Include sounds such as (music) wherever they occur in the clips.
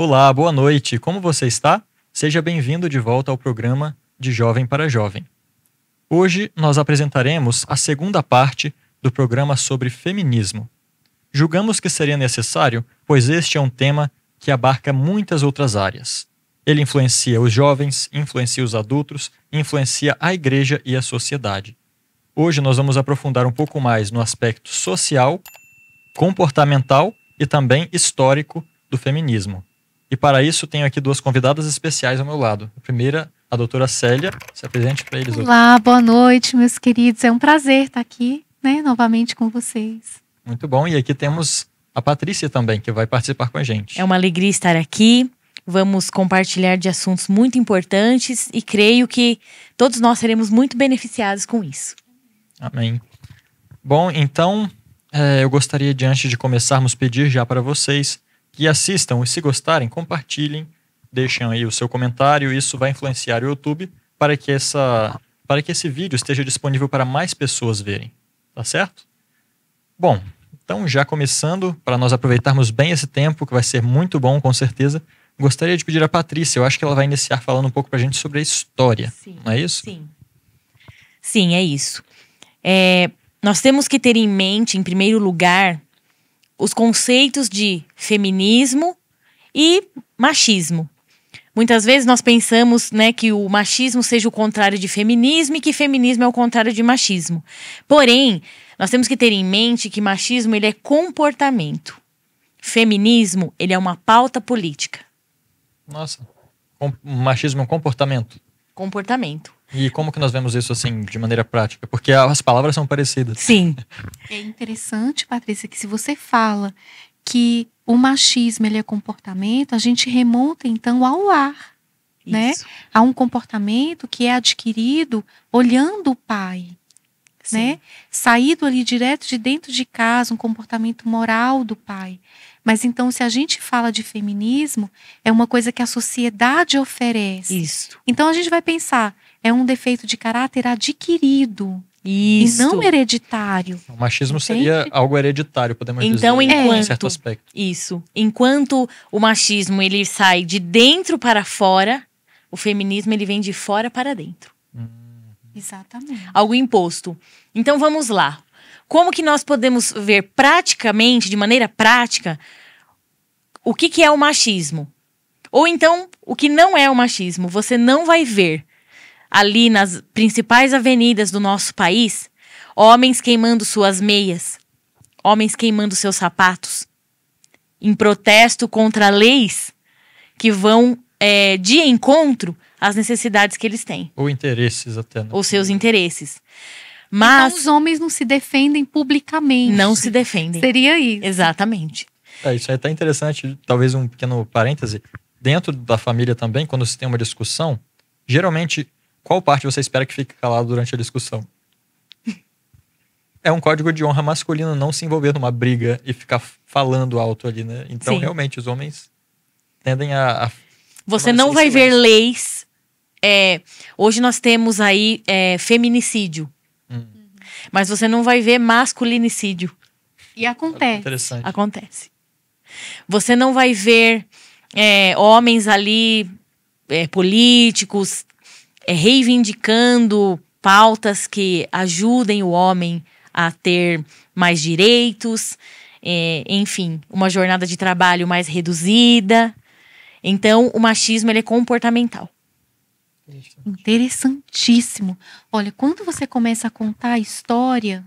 Olá, boa noite. Como você está? Seja bem-vindo de volta ao programa de Jovem para Jovem. Hoje nós apresentaremos a segunda parte do programa sobre feminismo. Julgamos que seria necessário, pois este é um tema que abarca muitas outras áreas. Ele influencia os jovens, influencia os adultos, influencia a igreja e a sociedade. Hoje nós vamos aprofundar um pouco mais no aspecto social, comportamental e também histórico do feminismo. E para isso tenho aqui duas convidadas especiais ao meu lado. A primeira, a doutora Célia. Se apresente para eles. Olá, boa noite, meus queridos. É um prazer estar aqui, né, novamente com vocês. Muito bom. E aqui temos a Patrícia também, que vai participar com a gente. É uma alegria estar aqui. Vamos compartilhar de assuntos muito importantes e creio que todos nós seremos muito beneficiados com isso. Amém. Bom, então, é, eu gostaria, de, antes de começarmos, pedir já para vocês que assistam e se gostarem, compartilhem, deixem aí o seu comentário, isso vai influenciar o YouTube para que essa para que esse vídeo esteja disponível para mais pessoas verem, tá certo? Bom, então já começando, para nós aproveitarmos bem esse tempo, que vai ser muito bom com certeza, gostaria de pedir a Patrícia, eu acho que ela vai iniciar falando um pouco para a gente sobre a história, sim, não é isso? Sim, sim, é isso. É, nós temos que ter em mente, em primeiro lugar, os conceitos de feminismo e machismo. Muitas vezes nós pensamos né, que o machismo seja o contrário de feminismo e que feminismo é o contrário de machismo. Porém, nós temos que ter em mente que machismo ele é comportamento. Feminismo ele é uma pauta política. Nossa, machismo é um comportamento. Comportamento. E como que nós vemos isso assim de maneira prática? Porque as palavras são parecidas. Sim. É interessante, Patrícia, que se você fala que o machismo ele é comportamento, a gente remonta então ao lar, né? isso. né? A um comportamento que é adquirido olhando o pai, Sim. né? Saído ali direto de dentro de casa, um comportamento moral do pai. Mas então, se a gente fala de feminismo, é uma coisa que a sociedade oferece. Isso. Então a gente vai pensar, é um defeito de caráter adquirido. Isso. E não hereditário. O machismo seria algo hereditário, podemos então, dizer, enquanto, em certo aspecto. Isso. Enquanto o machismo ele sai de dentro para fora, o feminismo ele vem de fora para dentro. Hum. Exatamente. Algo imposto. Então vamos lá. Como que nós podemos ver praticamente, de maneira prática, o que, que é o machismo? Ou então, o que não é o machismo? Você não vai ver ali nas principais avenidas do nosso país, homens queimando suas meias, homens queimando seus sapatos, em protesto contra leis que vão é, de encontro às necessidades que eles têm. Ou interesses até. Né? Ou seus interesses. Então, Mas então, os homens não se defendem publicamente. Não se defendem. Seria isso. Exatamente. É, isso aí está é interessante, talvez um pequeno parêntese. Dentro da família também, quando se tem uma discussão, geralmente qual parte você espera que fique calado durante a discussão? é um código de honra masculino não se envolver numa briga e ficar falando alto ali, né? Então, Sim. realmente, os homens tendem a. a você não vai ver leis. É, hoje nós temos aí é, feminicídio. Hum. Mas você não vai ver masculinicídio. E acontece. Interessante. Acontece. Você não vai ver é, homens ali, é, políticos, é, reivindicando pautas que ajudem o homem a ter mais direitos, é, enfim, uma jornada de trabalho mais reduzida. Então, o machismo ele é comportamental. Interessantíssimo. Olha, quando você começa a contar a história,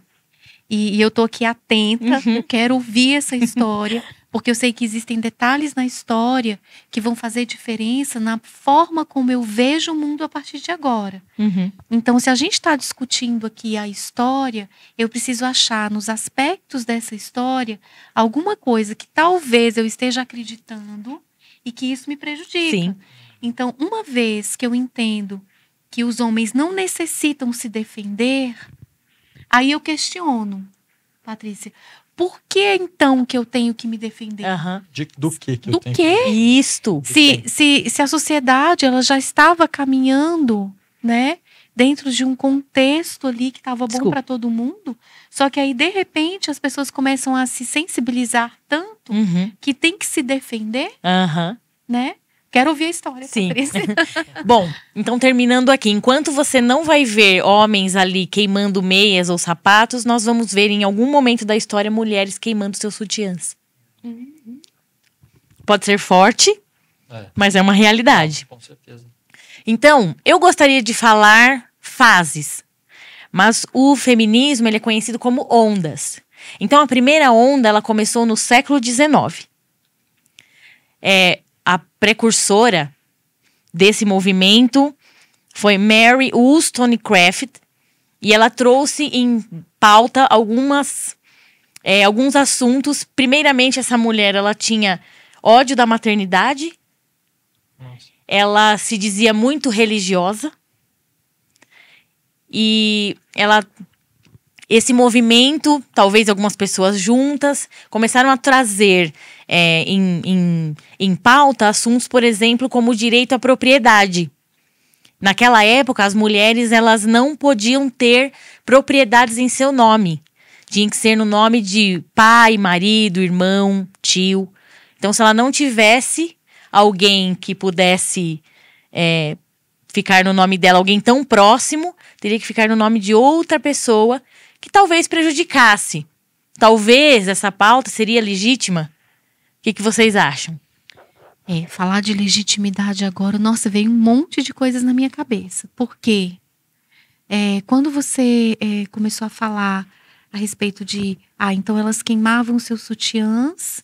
e, e eu tô aqui atenta, uhum. eu quero ouvir essa história. (laughs) porque eu sei que existem detalhes na história que vão fazer diferença na forma como eu vejo o mundo a partir de agora. Uhum. Então, se a gente está discutindo aqui a história, eu preciso achar nos aspectos dessa história alguma coisa que talvez eu esteja acreditando e que isso me prejudica. Sim. Então, uma vez que eu entendo que os homens não necessitam se defender, aí eu questiono, Patrícia, por que então que eu tenho que me defender? Uhum. De, do que que do tenho? que? Isto. Se, se, se a sociedade ela já estava caminhando, né? Dentro de um contexto ali que estava bom para todo mundo, só que aí de repente as pessoas começam a se sensibilizar tanto uhum. que tem que se defender, uhum. né? Quero ouvir a história, Sim. (laughs) Bom, então terminando aqui, enquanto você não vai ver homens ali queimando meias ou sapatos, nós vamos ver em algum momento da história mulheres queimando seus sutiãs. Uhum. Pode ser forte, é. mas é uma realidade. Com certeza. Então, eu gostaria de falar fases, mas o feminismo ele é conhecido como ondas. Então, a primeira onda ela começou no século XIX. É, a precursora desse movimento foi Mary Wollstonecraft e ela trouxe em pauta algumas é, alguns assuntos. Primeiramente, essa mulher ela tinha ódio da maternidade. Nossa. Ela se dizia muito religiosa e ela esse movimento, talvez algumas pessoas juntas, começaram a trazer é, em, em, em pauta assuntos, por exemplo, como o direito à propriedade. Naquela época, as mulheres elas não podiam ter propriedades em seu nome. Tinha que ser no nome de pai, marido, irmão, tio. Então, se ela não tivesse alguém que pudesse é, ficar no nome dela, alguém tão próximo, teria que ficar no nome de outra pessoa que talvez prejudicasse. Talvez essa pauta seria legítima. O que, que vocês acham? É, falar de legitimidade agora, nossa, veio um monte de coisas na minha cabeça. Por quê? É, quando você é, começou a falar a respeito de, ah, então elas queimavam seus sutiãs.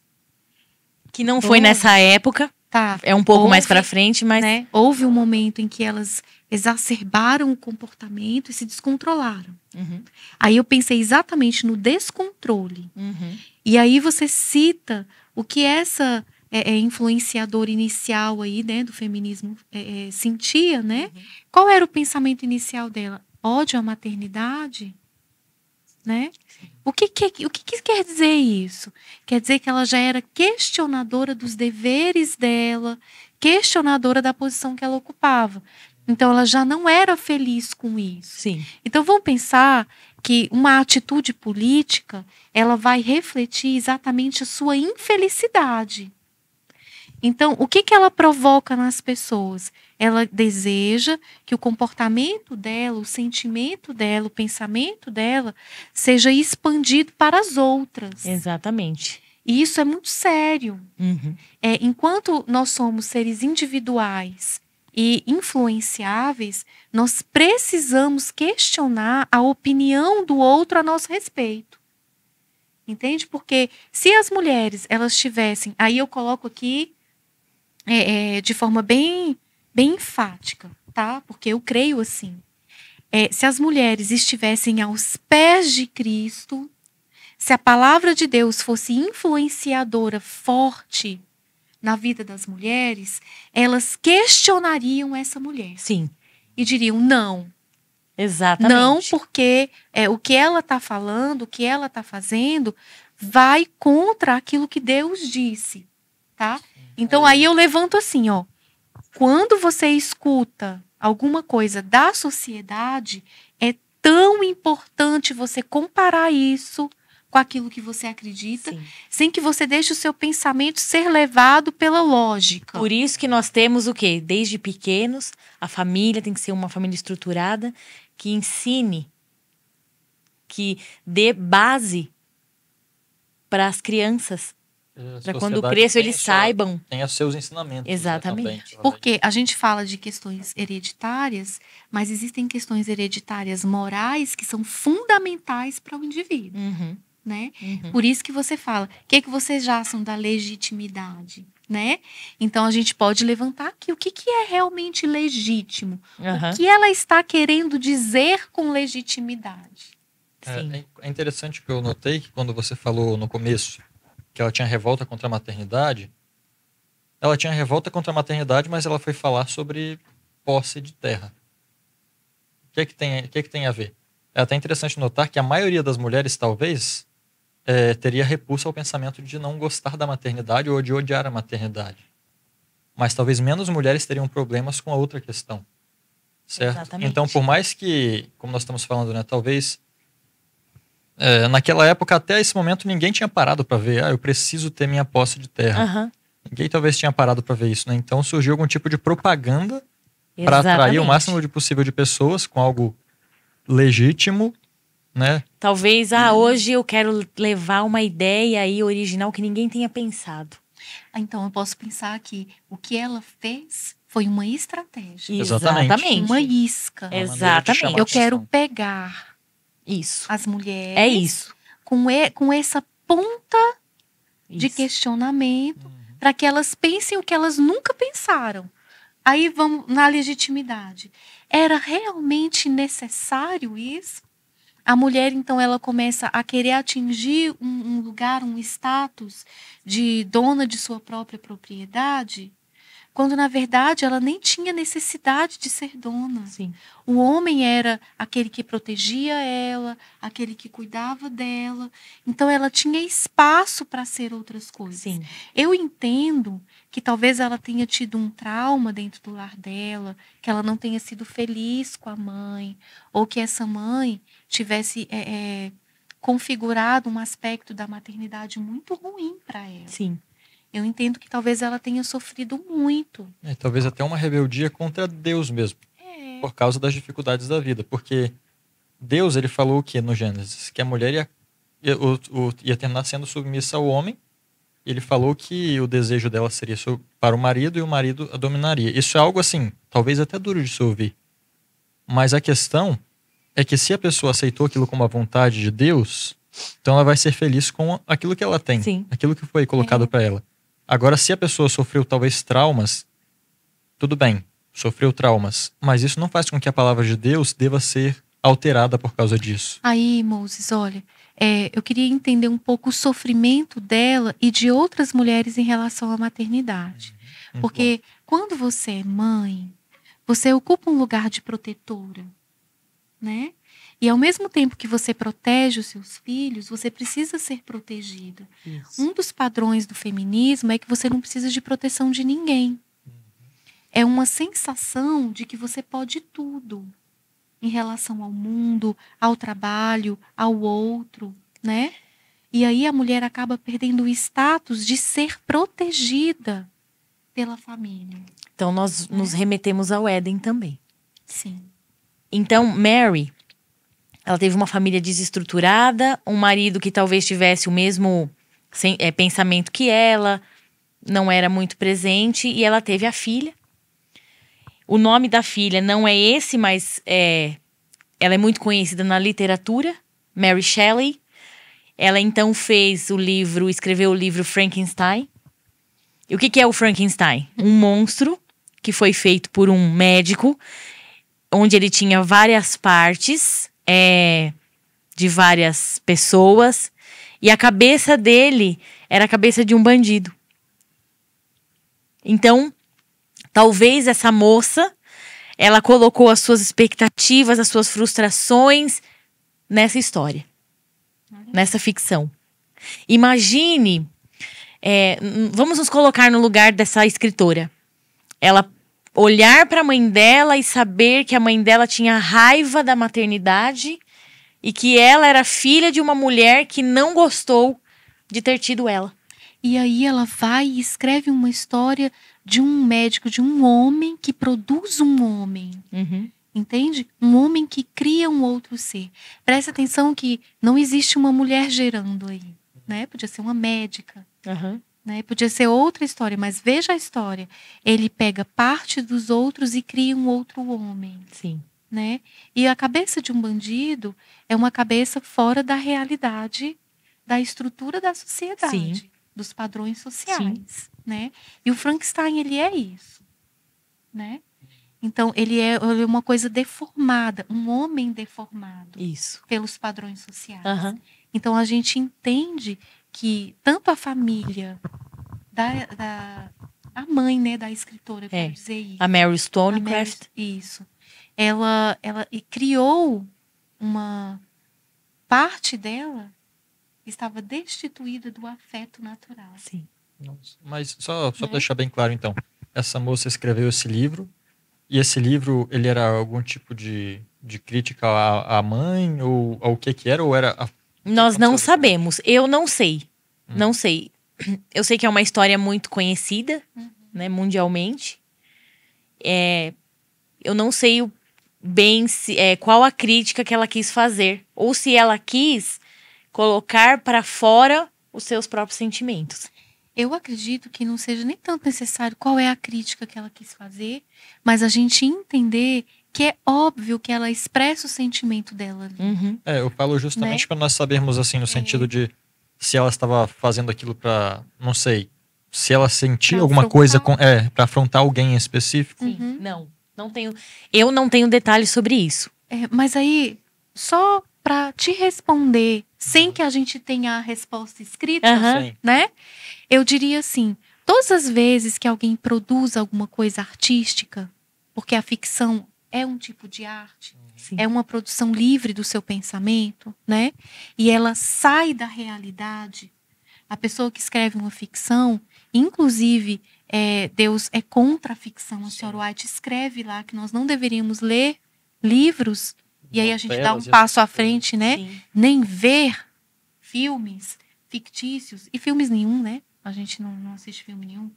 Que não foi houve, nessa época. Tá. É um pouco houve, mais para frente, mas. Né, houve um momento em que elas exacerbaram o comportamento e se descontrolaram. Uhum. Aí eu pensei exatamente no descontrole. Uhum. E aí você cita o que essa é, é, influenciadora inicial aí, né, do feminismo é, é sentia, né? Uhum. Qual era o pensamento inicial dela? Ódio à maternidade, né? O que, que, o que, que quer dizer isso? Quer dizer que ela já era questionadora dos deveres dela, questionadora da posição que ela ocupava. Então ela já não era feliz com isso. Sim. Então vamos pensar que uma atitude política, ela vai refletir exatamente a sua infelicidade. Então, o que, que ela provoca nas pessoas? Ela deseja que o comportamento dela, o sentimento dela, o pensamento dela seja expandido para as outras. Exatamente. E isso é muito sério. Uhum. É, enquanto nós somos seres individuais e influenciáveis, nós precisamos questionar a opinião do outro a nosso respeito. Entende? Porque se as mulheres elas tivessem, aí eu coloco aqui é, é, de forma bem, bem enfática, tá? Porque eu creio assim. É, se as mulheres estivessem aos pés de Cristo, se a palavra de Deus fosse influenciadora forte na vida das mulheres, elas questionariam essa mulher. Sim. E diriam: não. Exatamente. Não, porque é, o que ela está falando, o que ela está fazendo, vai contra aquilo que Deus disse. Tá? Então é. aí eu levanto assim, ó. Quando você escuta alguma coisa da sociedade, é tão importante você comparar isso com aquilo que você acredita, Sim. sem que você deixe o seu pensamento ser levado pela lógica. Por isso que nós temos o quê? Desde pequenos, a família tem que ser uma família estruturada que ensine, que dê base para as crianças. É, para quando cresçam, eles saibam. Tem os seus ensinamentos. Né, Exatamente. Né, Porque a gente fala de questões hereditárias, mas existem questões hereditárias morais que são fundamentais para o indivíduo. Uhum né? Uhum. Por isso que você fala, o que, que vocês acham da legitimidade? Né? Então a gente pode levantar aqui o que, que é realmente legítimo, uhum. o que ela está querendo dizer com legitimidade. É, é, é, interessante que eu notei que quando você falou no começo que ela tinha revolta contra a maternidade, ela tinha revolta contra a maternidade, mas ela foi falar sobre posse de terra. O que é que tem, o que é que tem a ver? É até interessante notar que a maioria das mulheres, talvez, é, teria repulso ao pensamento de não gostar da maternidade ou de odiar a maternidade. Mas talvez menos mulheres teriam problemas com a outra questão. Certo? Exatamente. Então, por mais que, como nós estamos falando, né, talvez é, naquela época, até esse momento, ninguém tinha parado para ver, ah, eu preciso ter minha posse de terra. Uhum. Ninguém talvez tinha parado para ver isso, né? Então surgiu algum tipo de propaganda para atrair o máximo de possível de pessoas com algo legítimo né? Talvez, ah, hoje eu quero levar uma ideia aí original que ninguém tenha pensado. Ah, então, eu posso pensar que o que ela fez foi uma estratégia. Exatamente. Uma isca. Exatamente. Eu quero pegar isso. as mulheres. É isso. Com, e, com essa ponta isso. de questionamento uhum. para que elas pensem o que elas nunca pensaram. Aí vamos na legitimidade. Era realmente necessário isso? A mulher, então, ela começa a querer atingir um, um lugar, um status de dona de sua própria propriedade, quando na verdade ela nem tinha necessidade de ser dona. Sim. O homem era aquele que protegia ela, aquele que cuidava dela. Então ela tinha espaço para ser outras coisas. Sim. Eu entendo que talvez ela tenha tido um trauma dentro do lar dela, que ela não tenha sido feliz com a mãe, ou que essa mãe tivesse é, é, configurado um aspecto da maternidade muito ruim para ela. Sim. Eu entendo que talvez ela tenha sofrido muito. É, talvez até uma rebeldia contra Deus mesmo, é. por causa das dificuldades da vida, porque Deus ele falou o que no Gênesis que a mulher ia, ia, o, o, ia terminar sendo submissa ao homem ele falou que o desejo dela seria para o marido e o marido a dominaria. Isso é algo assim, talvez até duro de se ouvir. Mas a questão é que se a pessoa aceitou aquilo como a vontade de Deus, então ela vai ser feliz com aquilo que ela tem, Sim. aquilo que foi colocado é. Uhum. para ela. Agora, se a pessoa sofreu talvez traumas, tudo bem, sofreu traumas, mas isso não faz com que a palavra de Deus deva ser alterada por causa disso. Aí, Moses, olha, é, eu queria entender um pouco o sofrimento dela e de outras mulheres em relação à maternidade. Uhum. Porque uhum. quando você é mãe, você ocupa um lugar de protetora, né? E ao mesmo tempo que você protege os seus filhos, você precisa ser protegido. Isso. Um dos padrões do feminismo é que você não precisa de proteção de ninguém. Uhum. É uma sensação de que você pode tudo em relação ao mundo, ao trabalho, ao outro, né? E aí a mulher acaba perdendo o status de ser protegida pela família. Então nós né? nos remetemos ao Éden também. Sim. Então, Mary, ela teve uma família desestruturada, um marido que talvez tivesse o mesmo sem, é, eh, pensamento que ela, não era muito presente, e ela teve a filha. O nome da filha não é esse, mas é, ela é muito conhecida na literatura, Mary Shelley. Ela então fez o livro, escreveu o livro Frankenstein. E o que, que é o Frankenstein? Um monstro que foi feito por um médico onde ele tinha várias partes é, de várias pessoas e a cabeça dele era a cabeça de um bandido. Então, talvez essa moça, ela colocou as suas expectativas, as suas frustrações nessa história, nessa ficção. Imagine, é, vamos nos colocar no lugar dessa escritora. Ela olhar para a mãe dela e saber que a mãe dela tinha raiva da maternidade e que ela era filha de uma mulher que não gostou de ter tido ela. E aí ela vai e escreve uma história de um médico, de um homem que produz um homem. Uhum. Entende? Um homem que cria um outro ser. Presta atenção que não existe uma mulher gerando aí, né? Podia ser uma médica. Uhum. Né? Podia ser outra história, mas veja a história. Ele pega parte dos outros e cria um outro homem. Sim. Né? E a cabeça de um bandido é uma cabeça fora da realidade, da estrutura da sociedade, Sim. dos padrões sociais, Sim. né? E o Frankenstein ele é isso, né? Então é, ele é, uma coisa deformada, um homem deformado, isso. pelos padrões sociais. Uhum. Então a gente entende que tanto a família da, da a mãe, né, da escritora, é, dizer isso. A Mary Stonecraft. A Mary, isso. Ela, ela criou uma parte dela estava destituída do afeto natural. Sim. Mas só, só né? deixar bem claro, então, essa moça escreveu esse livro e esse livro ele era algum tipo de, de crítica à, à mãe ou ao que que era ou era a... nós não sabemos eu não sei Uhum. Não sei. (clears throat) Eu sei que é uma história muito conhecida, uhum. né, mundialmente. É, eu não sei o, bem se, é, qual a crítica que ela quis fazer ou se ela quis colocar para fora os seus próprios sentimentos. Eu acredito que não seja nem tanto necessário qual é a crítica que ela quis fazer, mas a gente entender que é óbvio que ela expressa o sentimento dela. Uhum. É, eu falo justamente né? para nós sabermos assim no é. sentido de se ela estava fazendo aquilo para, não sei, se ela sentia alguma coisa com, é, para afrontar alguém em específico. Sim, uhum. não, não tenho. Eu não tenho detalhes sobre isso. É, mas aí, só para te responder, sem uhum. que a gente tenha a resposta escrita, uhum. né? Eu diria assim: todas as vezes que alguém produz alguma coisa artística, porque a ficção é um tipo de arte, Sim. É uma produção livre do seu pensamento, né? E ela sai da realidade. A pessoa que escreve uma ficção, inclusive é, Deus é contra a ficção. A senhora White escreve lá que nós não deveríamos ler livros, e aí a gente dá um passo à assim, frente, né? Sim. Nem ver filmes fictícios, e filmes nenhum, né? A gente não, não assiste filme nenhum.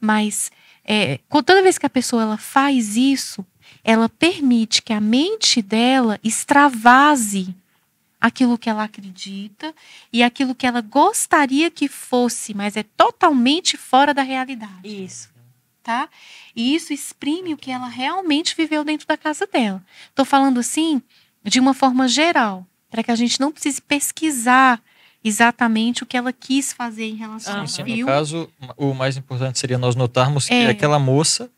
Mas é, toda vez que a pessoa ela faz isso, ela permite que a mente dela extravase aquilo que ela acredita e aquilo que ela gostaria que fosse, mas é totalmente fora da realidade. Isso. Tá? E isso exprime o que ela realmente viveu dentro da casa dela. Estou falando assim de uma forma geral, para que a gente não precise pesquisar exatamente o que ela quis fazer em relação ah, ao sim, filme. No caso, o mais importante seria nós notarmos é. que aquela moça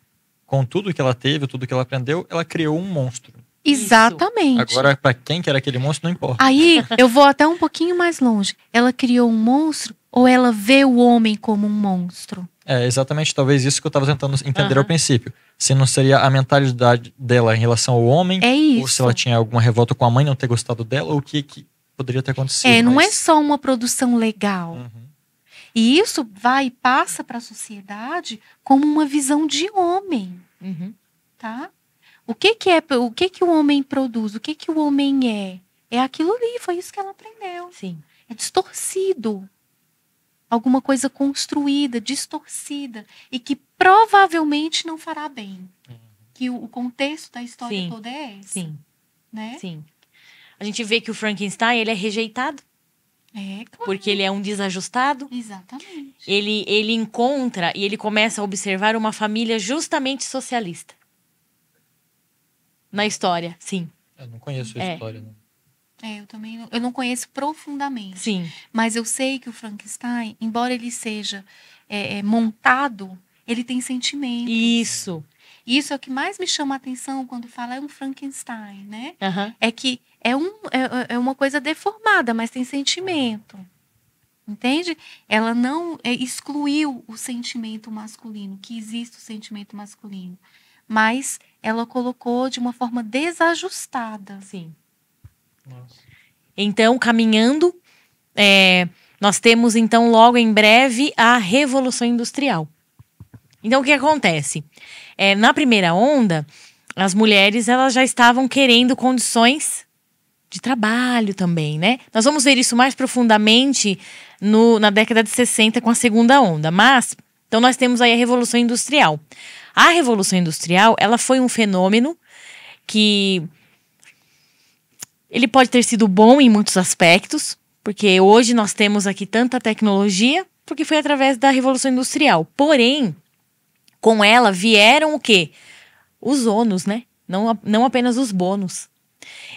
com tudo que ela teve, tudo que ela aprendeu, ela criou um monstro. Exatamente. Agora, para quem que era aquele monstro, não importa. Aí, eu vou até um pouquinho mais longe. Ela criou um monstro ou ela vê o homem como um monstro? É, exatamente, talvez isso que eu estava tentando entender uhum. ao princípio. Se não seria a mentalidade dela em relação ao homem, é ou se ela tinha alguma revolta com a mãe não ter gostado dela, ou o que, que poderia ter acontecido. É, não é mas... é só uma produção legal. Uhum. E isso vai e passa para a sociedade como uma visão de homem, uhum. tá? O que que é, o que que o homem produz, o que que o homem é? É aquilo ali, foi isso que ela aprendeu. Sim. É distorcido. Alguma coisa construída, distorcida e que provavelmente não fará bem. Uhum. Que o, o, contexto da história Sim. toda é esse. Sim. Né? Sim. A gente vê que o Frankenstein, ele é rejeitado é, claro. Porque ele é um desajustado. Exatamente. Ele, ele encontra e ele começa a observar uma família justamente socialista. Na história, sim. Eu não conheço a é. história, não. É, eu também não, eu não conheço profundamente. Sim. Mas eu sei que o Frankenstein, embora ele seja é, é, montado, ele tem sentimento. Isso. Isso é o que mais me chama a atenção quando fala é um Frankenstein, né? É que é, um, é, é uma coisa deformada, mas tem sentimento. Entende? Ela não é, excluiu o sentimento masculino, que existe o sentimento masculino, mas ela colocou de uma forma desajustada. Sim. Nossa. Então, caminhando, é, nós temos então logo em breve a Revolução Industrial. Então, o que acontece? É, na primeira onda, as mulheres elas já estavam querendo condições de trabalho também, né? Nós vamos ver isso mais profundamente no, na década de 60 com a segunda onda, mas então nós temos aí a revolução industrial. A revolução industrial, ela foi um fenômeno que ele pode ter sido bom em muitos aspectos, porque hoje nós temos aqui tanta tecnologia, porque foi através da revolução industrial. Porém, com ela vieram o quê? Os ônus, né? Não, não apenas os bônus.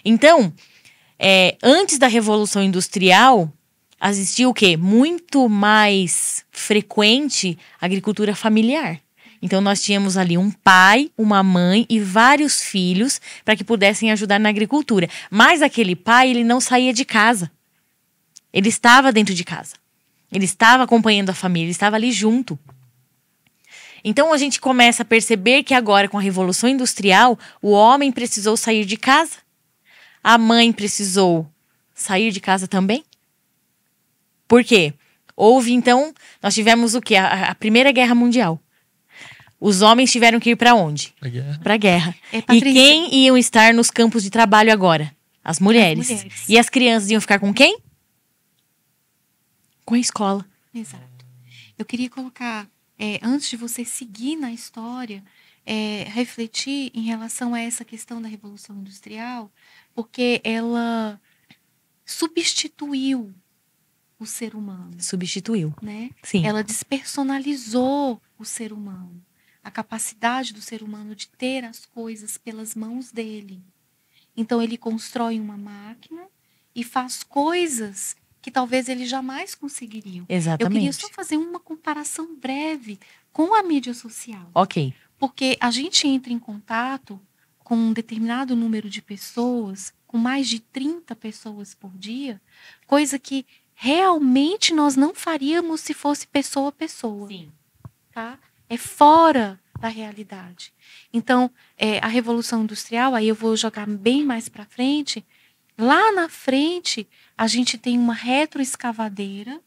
Então, é, antes da Revolução Industrial, existia o quê? Muito mais frequente agricultura familiar. Então nós tínhamos ali um pai, uma mãe e vários filhos para que pudessem ajudar na agricultura. Mas aquele pai, ele não saía de casa. Ele estava dentro de casa. Ele estava acompanhando a família, ele estava ali junto. Então a gente começa a perceber que agora com a revolução industrial, o homem precisou sair de casa a mãe precisou sair de casa também? Por quê? Houve, então, nós tivemos o quê? A, a Primeira Guerra Mundial. Os homens tiveram que ir para onde? Para guerra. Pra guerra. É, e quem iam estar nos campos de trabalho agora? As mulheres. as mulheres. E as crianças iam ficar com quem? Com a escola. Exato. Eu queria colocar, é, antes de você seguir na história, é, refletir em relação a essa questão da Revolução Industrial, porque ela substituiu o ser humano. Substituiu. Né? Sim. Ela despersonalizou o ser humano, a capacidade do ser humano de ter as coisas pelas mãos dele. Então ele constrói uma máquina e faz coisas que talvez eles jamais conseguiriam. Exatamente. Eu queria só fazer uma comparação breve com a mídia social. Ok. Porque a gente entra em contato com um determinado número de pessoas, com mais de 30 pessoas por dia, coisa que realmente nós não faríamos se fosse pessoa a pessoa. Sim. Tá? É fora da realidade. Então, é, a Revolução Industrial, aí eu vou jogar bem mais para frente. Lá na frente, a gente tem uma retroescavadeira,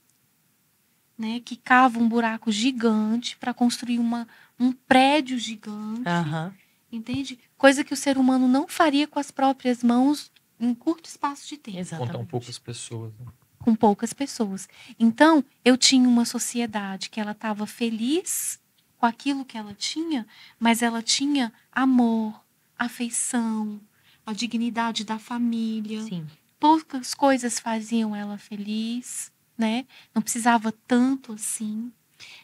né, que cava um buraco gigante para construir uma, um prédio gigante. Uhum entende? Coisa que o ser humano não faria com as próprias mãos em curto espaço de tempo. Exatamente. Com tão poucas pessoas. Né? Com poucas pessoas. Então, eu tinha uma sociedade que ela estava feliz com aquilo que ela tinha, mas ela tinha amor, afeição, a dignidade da família. Sim. Poucas coisas faziam ela feliz, né? Não precisava tanto assim.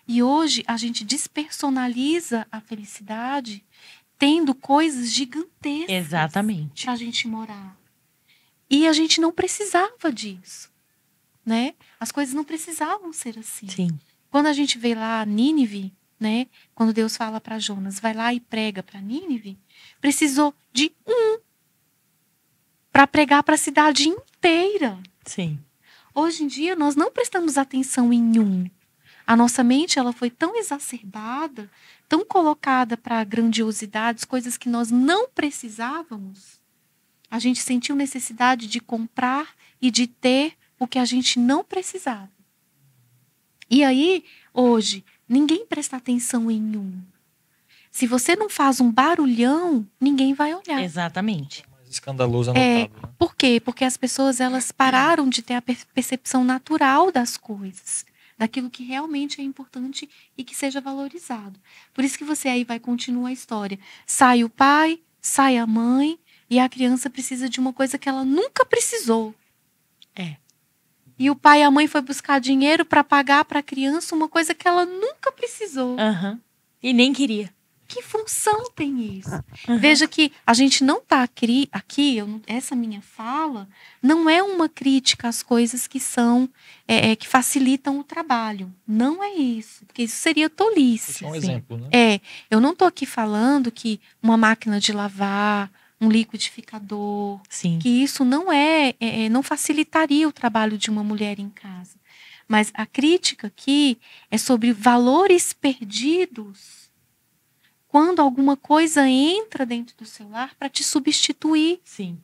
E hoje a gente despersonaliza a felicidade tendo coisas gigantescas. Exatamente. Pra gente morar. E a gente não precisava disso, né? As coisas não precisavam ser assim. Sim. Quando a gente vê lá Nínive, né? Quando Deus fala para Jonas, vai lá e prega para Nínive, precisou de um para pregar para a cidade inteira. Sim. Hoje em dia nós não prestamos atenção em um. A nossa mente ela foi tão exacerbada, tão colocada para grandiosidades, coisas que nós não precisávamos. A gente sentiu necessidade de comprar e de ter o que a gente não precisava. E aí, hoje, ninguém presta atenção em um. Se você não faz um barulhão, ninguém vai olhar. Exatamente. É escandaloso anotado. É, né? Por quê? Porque as pessoas elas pararam de ter a percepção natural das coisas daquilo que realmente é importante e que seja valorizado. Por isso que você aí vai continuar a história. Sai o pai, sai a mãe e a criança precisa de uma coisa que ela nunca precisou. É. E o pai e a mãe foi buscar dinheiro para pagar para a criança uma coisa que ela nunca precisou. Uhum. E nem queria que função tem isso? Uhum. Veja que a gente não está aqui, aqui eu, essa minha fala não é uma crítica às coisas que são, é, é que facilitam o trabalho. Não é isso, porque isso seria tolice. É um assim. exemplo, né? É, eu não estou aqui falando que uma máquina de lavar, um liquidificador, Sim. que isso não é, é, é, não facilitaria o trabalho de uma mulher em casa. Mas a crítica aqui é sobre valores perdidos quando alguma coisa entra dentro do seu lar para te substituir. Sim.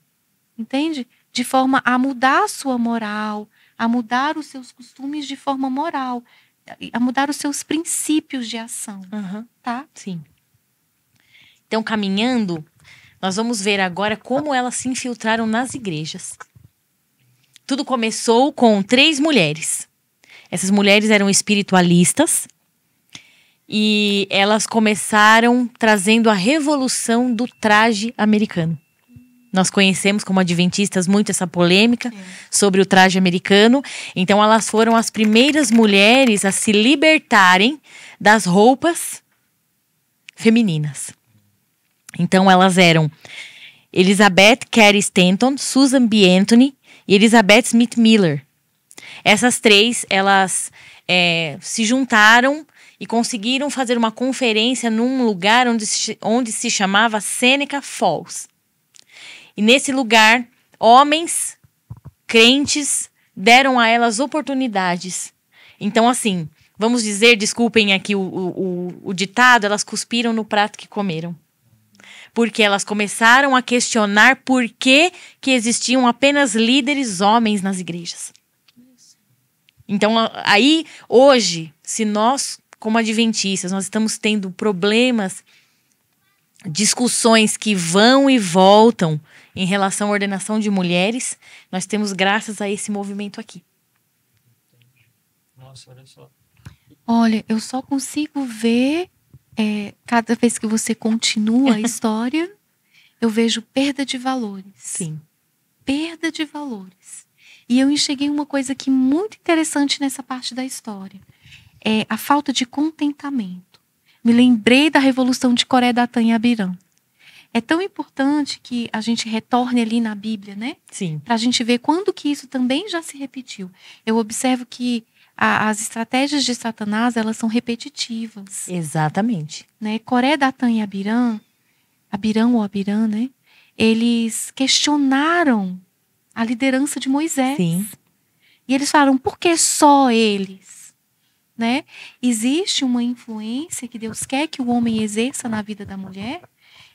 Entende? De forma a mudar a sua moral, a mudar os seus costumes de forma moral, a mudar os seus princípios de ação. Uhum. Tá? Sim. Então, caminhando, nós vamos ver agora como elas se infiltraram nas igrejas. Tudo começou com três mulheres. Essas mulheres eram espiritualistas, e elas começaram trazendo a revolução do traje americano. Nós conhecemos como adventistas muito essa polêmica é. sobre o traje americano. Então, elas foram as primeiras mulheres a se libertarem das roupas femininas. Então, elas eram Elizabeth Cady Stanton, Susan B. Anthony e Elizabeth Smith Miller. Essas três, elas é, se juntaram e conseguiram fazer uma conferência num lugar onde se, onde se chamava Seneca Falls. E nesse lugar, homens crentes deram a elas oportunidades. Então, assim, vamos dizer, desculpem aqui o, o, o ditado, elas cuspiram no prato que comeram porque elas começaram a questionar por que, que existiam apenas líderes homens nas igrejas. Então, aí, hoje, se nós como adventistas, nós estamos tendo problemas, discussões que vão e voltam em relação à ordenação de mulheres, nós temos graças a esse movimento aqui. Nossa, olha só. Olha, eu só consigo ver, é, cada vez que você continua a (laughs) história, eu vejo perda de valores. Sim. Perda de valores. E eu enxerguei uma coisa que muito interessante nessa parte da história é a falta de contentamento. Me lembrei da Revolução de Coré da Tan e Abirã. É tão importante que a gente retorne ali na Bíblia, né? Sim. Para a gente ver quando que isso também já se repetiu. Eu observo que a, as estratégias de Satanás elas são repetitivas. Exatamente. Né? Coré, Datan e Abirã, Abirão ou Abirã, né? Eles questionaram a liderança de Moisés. Sim. E eles falaram, por que só eles? né? Existe uma influência que Deus quer que o homem exerça na vida da mulher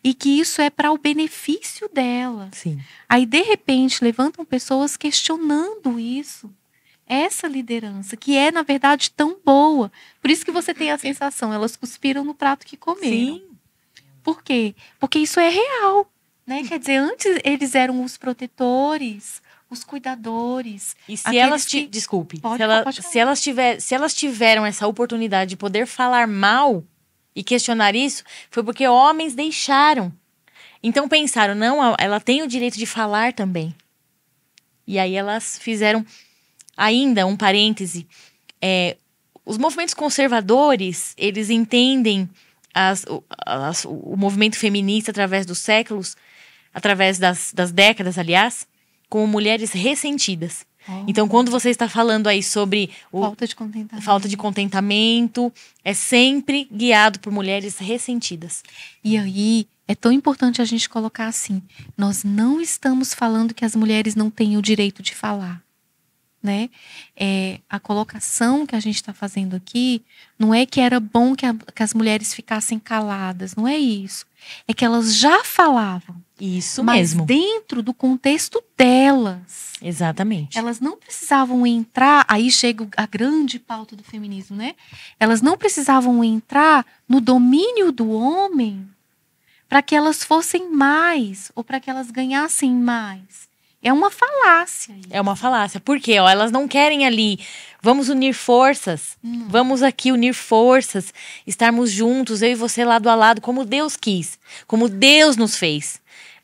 e que isso é para o benefício dela. Sim. Aí de repente levantam pessoas questionando isso. Essa liderança, que é, na verdade, tão boa. Por isso que você tem a sensação, elas cuspiram no prato que comeram. Sim. Por quê? Porque isso é real. Né? Quer dizer, antes eles eram os protetores, os cuidadores. E se elas ti, desculpe, pode, se, ela, pode se, elas tiver, se elas tiveram essa oportunidade de poder falar mal e questionar isso, foi porque homens deixaram. Então pensaram, não, ela tem o direito de falar também. E aí elas fizeram ainda um parêntese. É, os movimentos conservadores, eles entendem as, as, o movimento feminista através dos séculos, através das, das décadas, aliás, como mulheres ressentidas. Oh. Então, quando você está falando aí sobre o, falta de contentamento, falta de contentamento, é sempre guiado por mulheres ressentidas. E aí é tão importante a gente colocar assim: nós não estamos falando que as mulheres não têm o direito de falar, né? É, a colocação que a gente está fazendo aqui não é que era bom que, a, que as mulheres ficassem caladas, não é isso é que elas já falavam. Isso mas mesmo. Mas dentro do contexto delas. Exatamente. Elas não precisavam entrar, aí chega a grande pauta do feminismo, né? Elas não precisavam entrar no domínio do homem para que elas fossem mais ou para que elas ganhassem mais. É uma falácia. É uma falácia. Por quê? Ó, elas não querem ali. Vamos unir forças. Hum. Vamos aqui unir forças. Estarmos juntos, eu e você lado a lado, como Deus quis. Como Deus nos fez.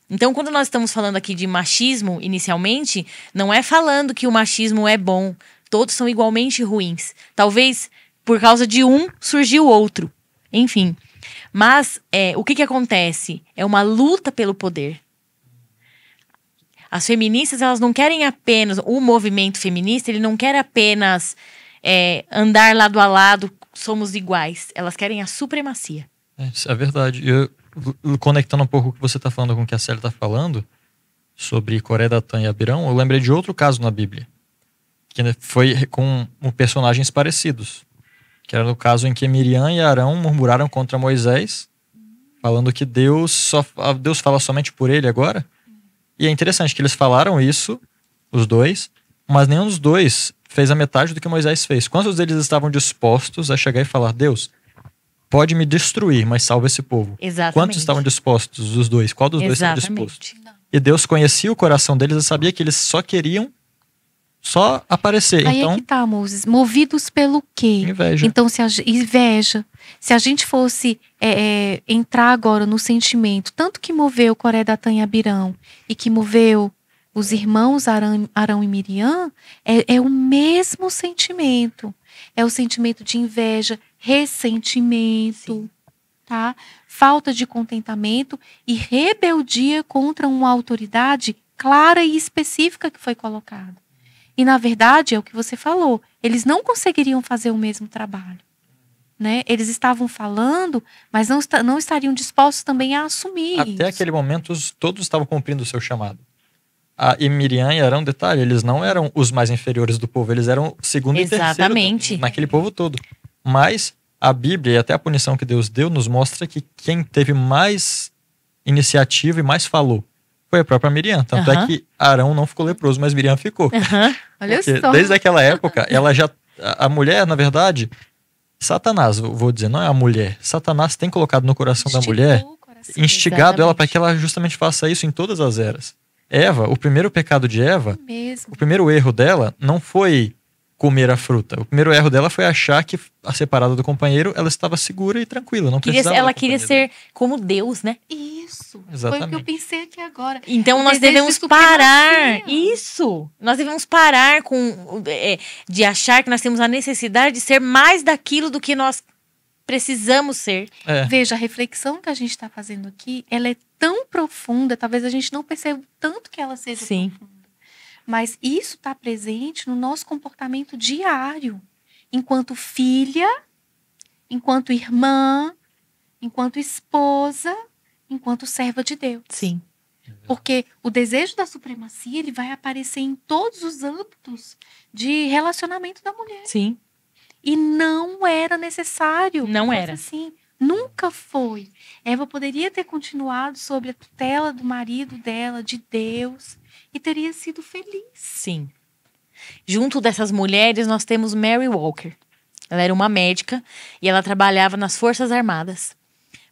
Então, quando nós estamos falando aqui de machismo, inicialmente, não é falando que o machismo é bom. Todos são igualmente ruins. Talvez por causa de um surgiu outro. Enfim. Mas é, o que, que acontece? É uma luta pelo poder. As feministas, elas não querem apenas. O movimento feminista, ele não quer apenas é, andar lado a lado, somos iguais. Elas querem a supremacia. É, é verdade. Eu, conectando um pouco o que você está falando com o que a Célia está falando, sobre Coreia da Tan e Abirão, eu lembrei de outro caso na Bíblia, que né, foi com personagens parecidos. Que era no caso em que Miriam e Arão murmuraram contra Moisés, falando que Deus só Deus fala somente por ele agora. E é interessante que eles falaram isso, os dois, mas nenhum dos dois fez a metade do que Moisés fez. Quantos deles estavam dispostos a chegar e falar: Deus, pode me destruir, mas salva esse povo? Exatamente. Quantos estavam dispostos, os dois? Qual dos Exatamente. dois estava disposto? E Deus conhecia o coração deles e sabia que eles só queriam só aparecer. Aí é então, é que tá, Moses. Movidos pelo quê? Inveja. Então, se a inveja, se a gente fosse é, é, entrar agora no sentimento, tanto que moveu Coré, da Tanha Birão e que moveu os irmãos Arão, Arão e Miriam, é, é o mesmo sentimento. É o sentimento de inveja, ressentimento, tá? falta de contentamento e rebeldia contra uma autoridade clara e específica que foi colocada. E, na verdade, é o que você falou, eles não conseguiriam fazer o mesmo trabalho. Né? Eles estavam falando, mas não, não estariam dispostos também a assumir. Até isso. aquele momento, todos estavam cumprindo o seu chamado. A e Miriam e Arão, detalhe, eles não eram os mais inferiores do povo, eles eram segundo Exatamente. e terceiro naquele povo todo. Mas a Bíblia e até a punição que Deus deu nos mostra que quem teve mais iniciativa e mais falou foi a própria Miriam. Tanto é que Arão não ficou leproso, mas Miriam ficou. Olha só. Desde aquela época, ela já. A mulher, na verdade, Satanás, vou dizer, não é a mulher. Satanás tem colocado no coração Instigou da mulher, coração, instigado exatamente. ela para que ela justamente faça isso em todas as eras. Eva, o primeiro pecado de Eva, é o primeiro erro dela não foi comer a fruta. O primeiro erro dela foi achar que a separada do companheiro, ela estava segura e tranquila, não queria, Ela queria ser como Deus, né? Isso. Exatamente. Foi o que eu pensei aqui agora. Então nós devemos parar. Isso. Nós devemos parar com é, de achar que nós temos a necessidade de ser mais daquilo do que nós precisamos ser. É. Veja, a reflexão que a gente está fazendo aqui, ela é tão profunda, talvez a gente não perceba tanto que ela seja Sim. profunda. Mas isso está presente no nosso comportamento diário, enquanto filha, enquanto irmã, enquanto esposa, enquanto serva de Deus. Sim. Porque o desejo da supremacia ele vai aparecer em todos os âmbitos de relacionamento da mulher. Sim. E não era necessário. Não era. Sim. nunca foi. Eva poderia ter continuado sobre a tutela do marido dela, de Deus, e teria sido feliz. Sim. Junto dessas mulheres, nós temos Mary Walker. Ela era uma médica e ela trabalhava nas Forças Armadas.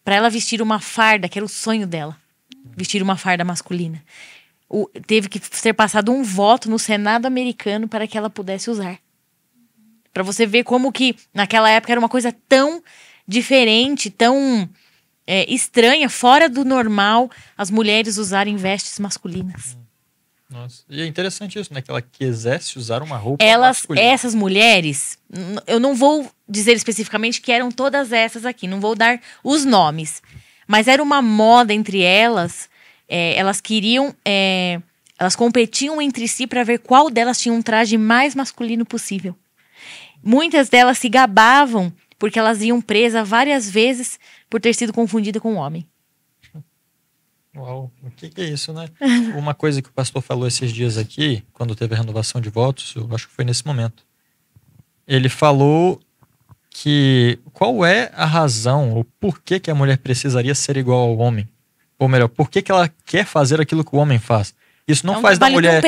Para ela vestir uma farda, que era o sonho dela, vestir uma farda masculina. O, teve que ser passado um voto no Senado americano para que ela pudesse usar. Para você ver como que naquela época era uma coisa tão diferente, tão é, estranha, fora do normal, as mulheres usarem vestes masculinas. Nossa. E é interessante isso, né? Que ela quisesse usar uma roupa. Elas, masculina. essas mulheres, eu não vou dizer especificamente que eram todas essas aqui, não vou dar os nomes. Mas era uma moda entre elas. É, elas queriam. É, elas competiam entre si para ver qual delas tinha um traje mais masculino possível. Muitas delas se gabavam porque elas iam presa várias vezes por ter sido confundida com um homem. Uau, o que, que, é isso, né? (laughs) Uma coisa que o pastor falou esses dias aqui, quando teve a renovação de votos, eu acho que foi nesse momento. Ele falou que qual é a razão, ou por que, que a mulher precisaria ser igual ao homem? Ou melhor, por que, que ela quer fazer aquilo que o homem faz? Isso não é um faz da mulher.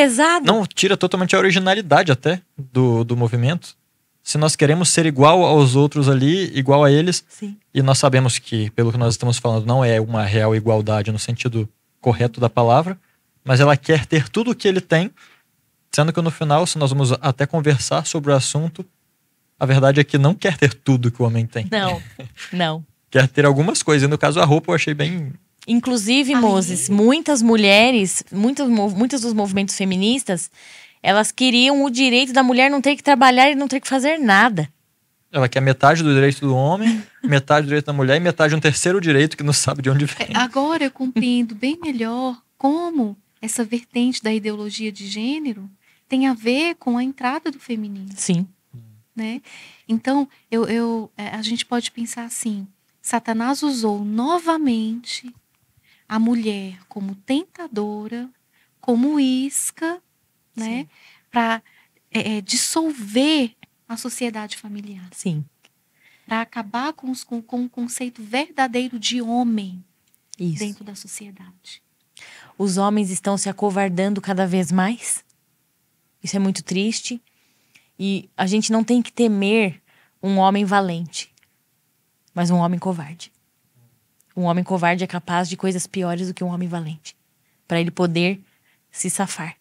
Não tira totalmente a originalidade até do, do movimento se nós queremos ser igual aos outros ali, igual a eles, Sim. e nós sabemos que, pelo que nós estamos falando, não é uma real igualdade no sentido correto da palavra, mas ela quer ter tudo o que ele tem, sendo que no final, se nós vamos até conversar sobre o assunto, a verdade é que não quer ter tudo que o homem tem. Não, (laughs) não. quer ter algumas coisas, no caso a roupa eu achei bem Inclusive, Ai. Ah, Moses, muitas mulheres, muitos, muitos dos movimentos feministas elas queriam o direito da mulher não ter que trabalhar e não ter que fazer nada. Ela quer metade do direito do homem, (laughs) metade do direito da mulher e metade de um terceiro direito que não sabe de onde vem. É, agora eu compreendo bem melhor como essa vertente da ideologia de gênero tem a ver com a entrada do feminino. Sim. Né? Então, eu, eu, é, a gente pode pensar assim: Satanás usou novamente a mulher como tentadora, como isca né? Para é, é, dissolver a sociedade familiar. Sim. Para acabar com, os, com, com o conceito verdadeiro de homem Isso. dentro da sociedade. Os homens estão se acovardando cada vez mais. Isso é muito triste. E a gente não tem que temer um homem valente, mas um homem covarde. Um homem covarde é capaz de coisas piores do que um homem valente, para ele poder se safar.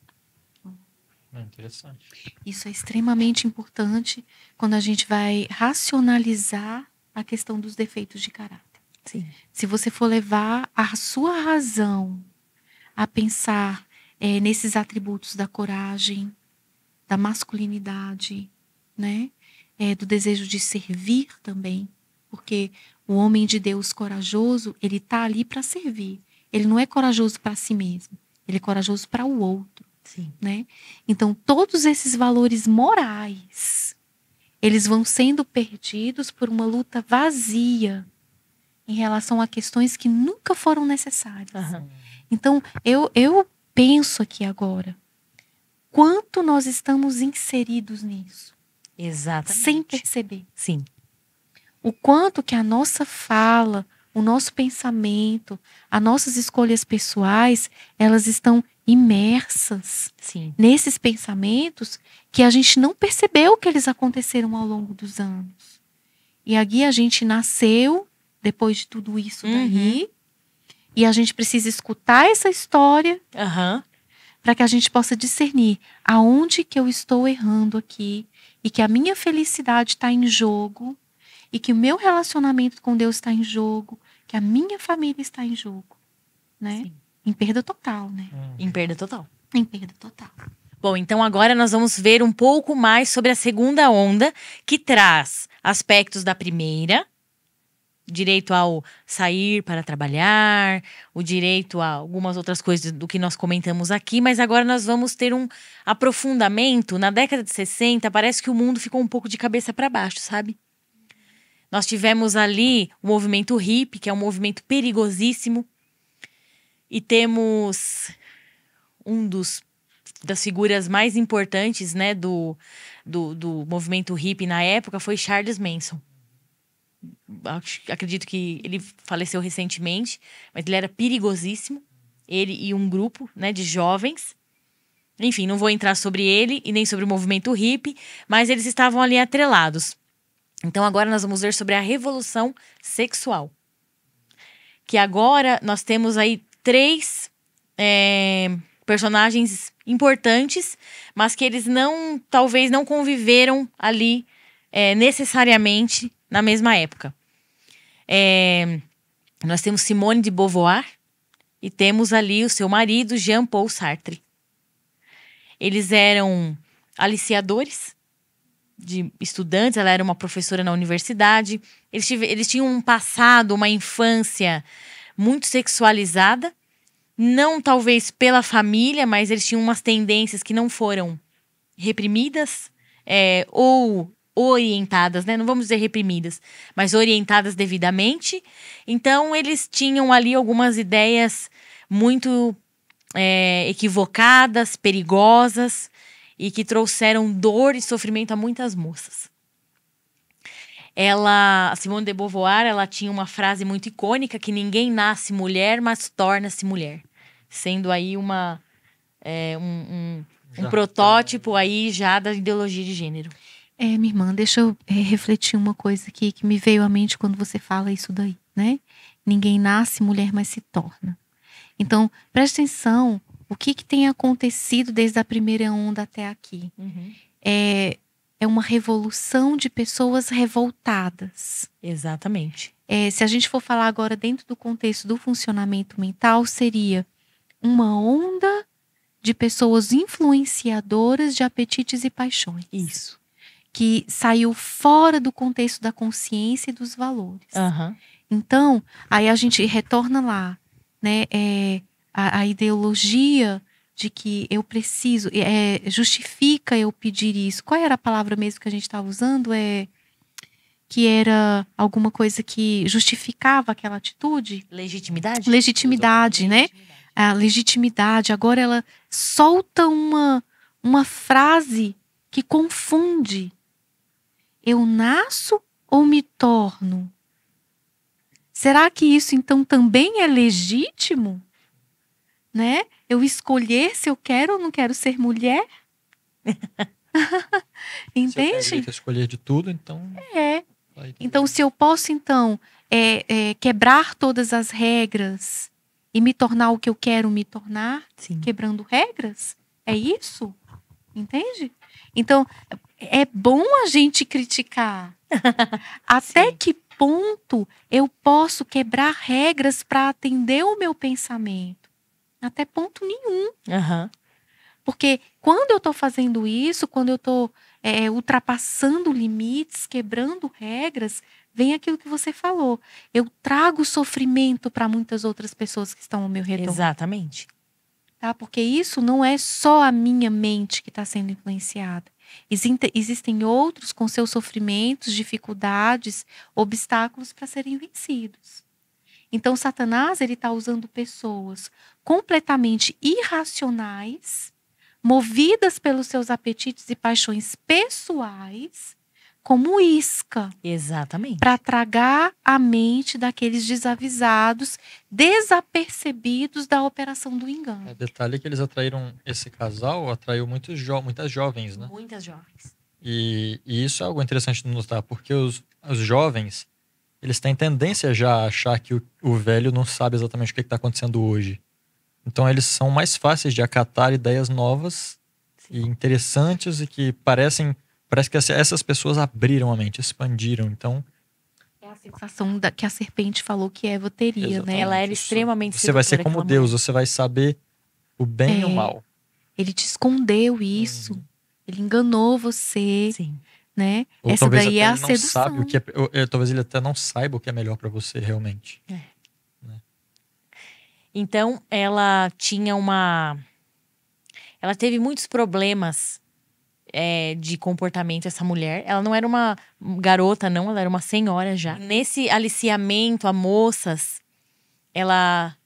É interessante. Isso é extremamente importante quando a gente vai racionalizar a questão dos defeitos de caráter. Sim. Se você for levar a sua razão a pensar é, nesses atributos da coragem, da masculinidade, né? É, do desejo de servir também, porque o homem de Deus corajoso, ele tá ali para servir. Ele não é corajoso para si mesmo, ele é corajoso para o outro. Sim. Né? Então, todos esses valores morais, eles vão sendo perdidos por uma luta vazia em relação a questões que nunca foram necessárias. Uhum. Então, eu, eu penso aqui agora, quanto nós estamos inseridos nisso. Exatamente. Sem perceber. Sim. O quanto que a nossa fala, o nosso pensamento, as nossas escolhas pessoais, elas estão imersas Sim. nesses pensamentos que a gente não percebeu que eles aconteceram ao longo dos anos. E aqui a gente nasceu depois de tudo isso uhum. daí. E a gente precisa escutar essa história uhum. para que a gente possa discernir aonde que eu estou errando aqui e que a minha felicidade está em jogo e que o meu relacionamento com Deus está em jogo, que a minha família está em jogo, né? Sim. Em perda total, né? Hum. Em perda total. Em perda total. Bom, então agora nós vamos ver um pouco mais sobre a segunda onda, que traz aspectos da primeira, direito ao sair para trabalhar, o direito a algumas outras coisas do que nós comentamos aqui, mas agora nós vamos ter um aprofundamento. Na década de 60, parece que o mundo ficou um pouco de cabeça para baixo, sabe? Nós tivemos ali o movimento hippie, que é um movimento perigosíssimo, e temos um dos das figuras mais importantes, né, do, do, do movimento hippie na época foi Charles Manson. Acredito que ele faleceu recentemente, mas ele era perigosíssimo. Ele e um grupo, né, de jovens. Enfim, não vou entrar sobre ele e nem sobre o movimento hippie, mas eles estavam ali atrelados. Então agora nós vamos ver sobre a revolução sexual. Que agora nós temos aí três é, personagens importantes, mas que eles não, talvez não conviveram ali é, necessariamente na mesma época. É, nós temos Simone de Beauvoir e temos ali o seu marido Jean Paul Sartre. Eles eram aliciadores de estudantes, ela era uma professora na universidade. Eles, tive, eles tinham um passado, uma infância muito sexualizada, não talvez pela família, mas eles tinham umas tendências que não foram reprimidas é, ou orientadas, né? Não vamos dizer reprimidas, mas orientadas devidamente. Então eles tinham ali algumas ideias muito é, equivocadas, perigosas e que trouxeram dor e sofrimento a muitas moças. Ela, a Simone de Beauvoir, ela tinha uma frase muito icônica que ninguém nasce mulher, mas torna-se mulher sendo aí uma, é, um, um, um protótipo aí já da ideologia de gênero. É, minha irmã, deixa eu é, refletir uma coisa aqui que me veio à mente quando você fala isso daí, né? Ninguém nasce mulher, mas se torna. Então, preste atenção o que, que tem acontecido desde a primeira onda até aqui. Uhum. É, é uma revolução de pessoas revoltadas. Exatamente. É, se a gente for falar agora dentro do contexto do funcionamento mental, seria uma onda de pessoas influenciadoras de apetites e paixões. Isso. Que saiu fora do contexto da consciência e dos valores. Uhum. Então, aí a gente retorna lá, né? É, a, a ideologia de que eu preciso, é, é justifica eu pedir isso. Qual era a palavra mesmo que a gente estava usando? É que era alguma coisa que justificava aquela atitude? Legitimidade. Legitimidade, né? Legitimidade a legitimidade, agora ela solta uma, uma frase que confunde. Eu nasço ou me torno? Será que isso então também é legítimo? Né? Eu escolher se eu quero ou não quero ser mulher? Entende? (laughs) Se eu escolher de tudo, então. É. Então, se eu posso então é, é, quebrar todas as regras, e me tornar o que eu quero me tornar, Sim. quebrando regras? É isso? Entende? Então, é bom a gente criticar. (laughs) Até Sim. que ponto eu posso quebrar regras para atender o meu pensamento? Até ponto nenhum. Uhum. Porque quando eu estou fazendo isso, quando eu estou. Tô é, ultrapassando limites, quebrando regras, vem aquilo que você falou. Eu trago sofrimento para muitas outras pessoas que estão ao meu redor. Exatamente. Tá? Porque isso não é só a minha mente que está sendo influenciada. Existem outros com seus sofrimentos, dificuldades, obstáculos para serem vencidos. Então, Satanás ele está usando pessoas completamente irracionais movidas pelos seus apetites e paixões pessoais, como isca. Exatamente. Para tragar a mente daqueles desavisados, desapercebidos da operação do engano. É, detalhe que eles atraíram esse casal, atraiu muitos jo muitas jovens, né? Muitas jovens. E, e, isso é algo interessante de notar, porque os, os jovens, eles têm tendência já a achar que o, o velho não sabe exatamente o que está acontecendo hoje. Então eles são mais fáceis de acatar ideias novas e interessantes e que parecem parece que essas pessoas abriram a mente, expandiram. Então é a sensação da, que a serpente falou que Eva é teria, Exatamente. né? Ela era extremamente Você vai ser como Deus, você vai saber o bem é, e o é. mal. Ele te escondeu isso. Hum. Ele enganou você. Sim. Né? Ou Essa talvez daí é até é a ele sedução. sabe o que é, ou, talvez ele até não saiba o que é melhor para você realmente. É. Então, ela tinha uma. Ela teve muitos problemas é, de comportamento, essa mulher. Ela não era uma garota, não, ela era uma senhora já. Nesse aliciamento a moças, ela.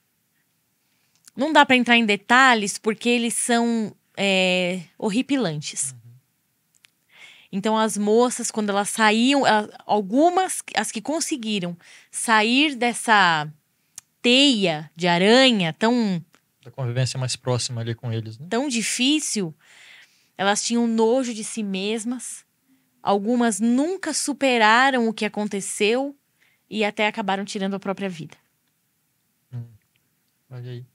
Não dá para entrar em detalhes, porque eles são é, horripilantes. Uhum. Então, as moças, quando elas saíam, algumas, as que conseguiram sair dessa teia de aranha tão. Da convivência mais próxima ali com eles. Né? Tão difícil. Elas tinham nojo de si mesmas. Algumas nunca superaram o que aconteceu e até acabaram tirando a própria vida. Hum. Olha aí.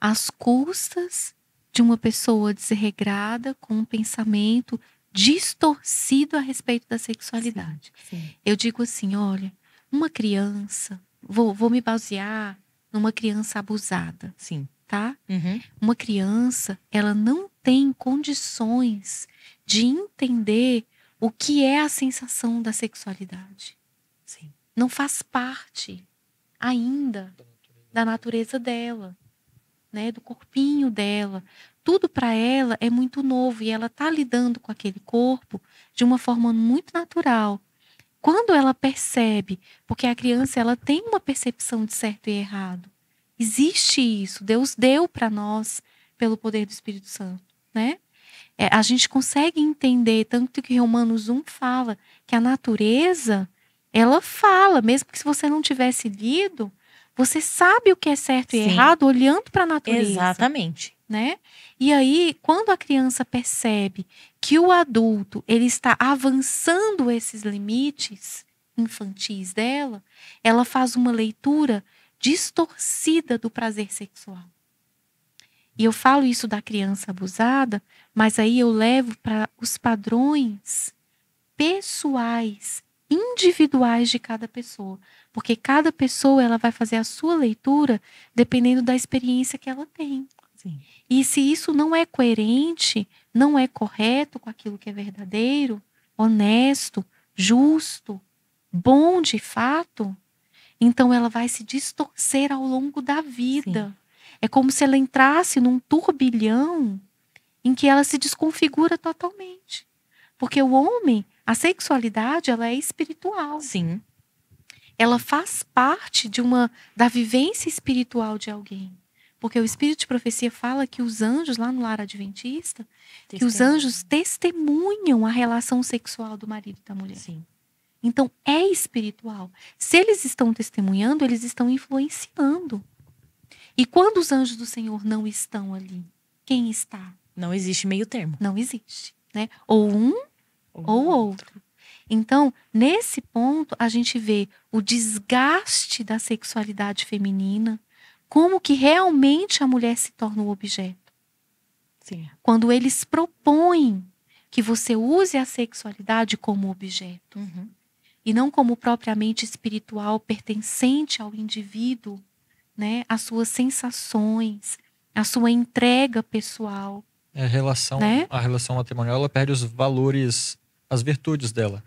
As custas de uma pessoa desregrada com um pensamento distorcido a respeito da sexualidade. Sim, sim. Eu digo assim, olha, uma criança vou, vou me basear numa criança abusada. Sim. Tá? Uhum. Uma criança, ela não tem condições de entender o que é a sensação da sexualidade. Sim. Não faz parte ainda da natureza dela, né, do corpinho dela. Tudo para ela é muito novo e ela tá lidando com aquele corpo de uma forma muito natural. Quando ela percebe, porque a criança ela tem uma percepção de certo e errado. Existe isso, Deus deu para nós pelo poder do Espírito Santo, né? É, a gente consegue entender tanto que Romanos 1 fala que a natureza, ela fala, mesmo que se você não tivesse lido, você sabe o que é certo Sim. e errado olhando para a natureza. Exatamente né? E aí, quando a criança percebe que o adulto ele está avançando esses limites infantis dela, ela faz uma leitura distorcida do prazer sexual. E eu falo isso da criança abusada, mas aí eu levo para os padrões pessoais, individuais de cada pessoa, porque cada pessoa ela vai fazer a sua leitura dependendo da experiência que ela tem. Sim. E se isso não é coerente, não é correto com aquilo que é verdadeiro, honesto, justo, bom de fato, então ela vai se distorcer ao longo da vida. Sim. É como se ela entrasse num turbilhão em que ela se desconfigura totalmente. Porque o homem, a sexualidade, ela é espiritual. Sim. Ela faz parte de uma da vivência espiritual de alguém. Porque o espírito de profecia fala que os anjos, lá no lar adventista, que os anjos testemunham a relação sexual do marido e da mulher. Sim. Então é espiritual. Se eles estão testemunhando, eles estão influenciando. E quando os anjos do Senhor não estão ali, quem está? Não existe meio termo. Não existe, né? Ou um ou, ou outro. outro. Então, nesse ponto, a gente vê o desgaste da sexualidade feminina, como que realmente a mulher se torna o objeto. Sim. Quando eles propõem que você use a sexualidade como objeto uhum. e não como propriamente espiritual pertencente ao indivíduo, né, as suas sensações, a sua entrega pessoal. É, a relação, né? a relação matrimonial, ela perde os valores, as virtudes dela.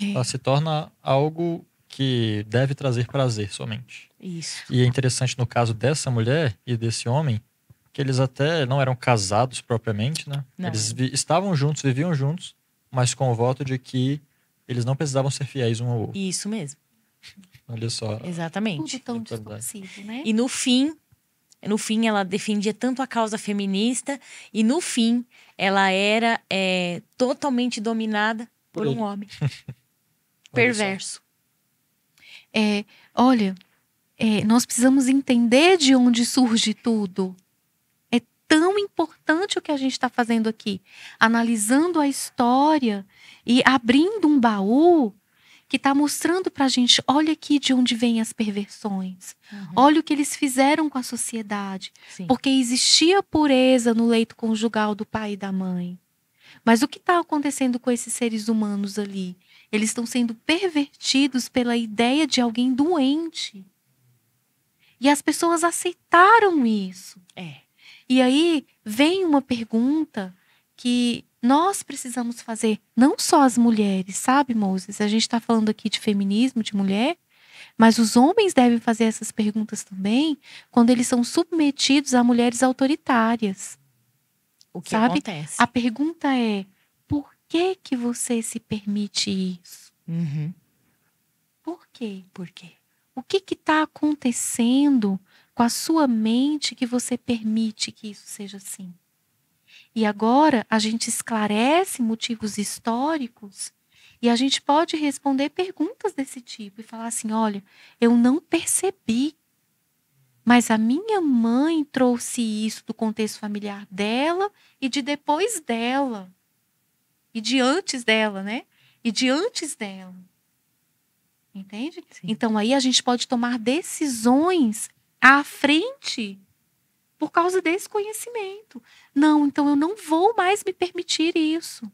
É. Ela se torna algo que deve trazer prazer somente. Isso. E é interessante no caso dessa mulher e desse homem que eles até não eram casados propriamente, né? Não. Eles estavam juntos, viviam juntos, mas com o voto de que eles não precisavam ser fiéis um ao outro. Isso mesmo. Olha só. Exatamente. Tudo tão distorcido, né? E no fim, no fim ela defendia tanto a causa feminista e no fim ela era é, totalmente dominada por, por um homem (laughs) perverso é, olha, é, nós precisamos entender de onde surge tudo. É tão importante o que a gente está fazendo aqui, analisando a história e abrindo um baú que está mostrando para a gente, olha aqui de onde vêm as perversões, uhum. olha o que eles fizeram com a sociedade, Sim. porque existia pureza no leito conjugal do pai e da mãe. Mas o que está acontecendo com esses seres humanos ali? Eles estão sendo pervertidos pela ideia de alguém doente. E as pessoas aceitaram isso. É. E aí vem uma pergunta que nós precisamos fazer, não só as mulheres, sabe, Moses? A gente está falando aqui de feminismo, de mulher, mas os homens devem fazer essas perguntas também quando eles são submetidos a mulheres autoritárias. O que sabe? acontece? A pergunta é: que que você se permite isso? Uhum. Por quê? Por quê? O que está acontecendo com a sua mente que você permite que isso seja assim? E agora a gente esclarece motivos históricos e a gente pode responder perguntas desse tipo e falar assim: olha, eu não percebi, mas a minha mãe trouxe isso do contexto familiar dela e de depois dela e de antes dela, né? E de antes dela. Entende? Sim. Então aí a gente pode tomar decisões à frente por causa desse conhecimento. Não, então eu não vou mais me permitir isso.